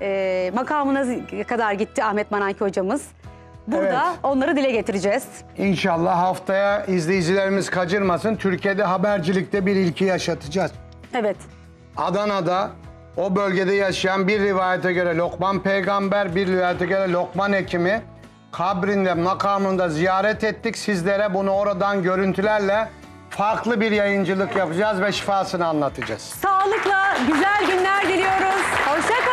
Speaker 1: e, ee, makamına kadar gitti Ahmet Mananki hocamız. Burada Evet. onları dile getireceğiz.
Speaker 2: İnşallah haftaya izleyicilerimiz kaçırmasın. Türkiye'de habercilikte bir ilki yaşatacağız. Evet. Adana'da o bölgede yaşayan bir rivayete göre Lokman peygamber, bir rivayete göre Lokman hekimi kabrinde, makamında ziyaret ettik. Sizlere bunu oradan görüntülerle farklı bir yayıncılık yapacağız ve şifasını anlatacağız. Sağlıkla güzel günler diliyoruz. hoşçakalın.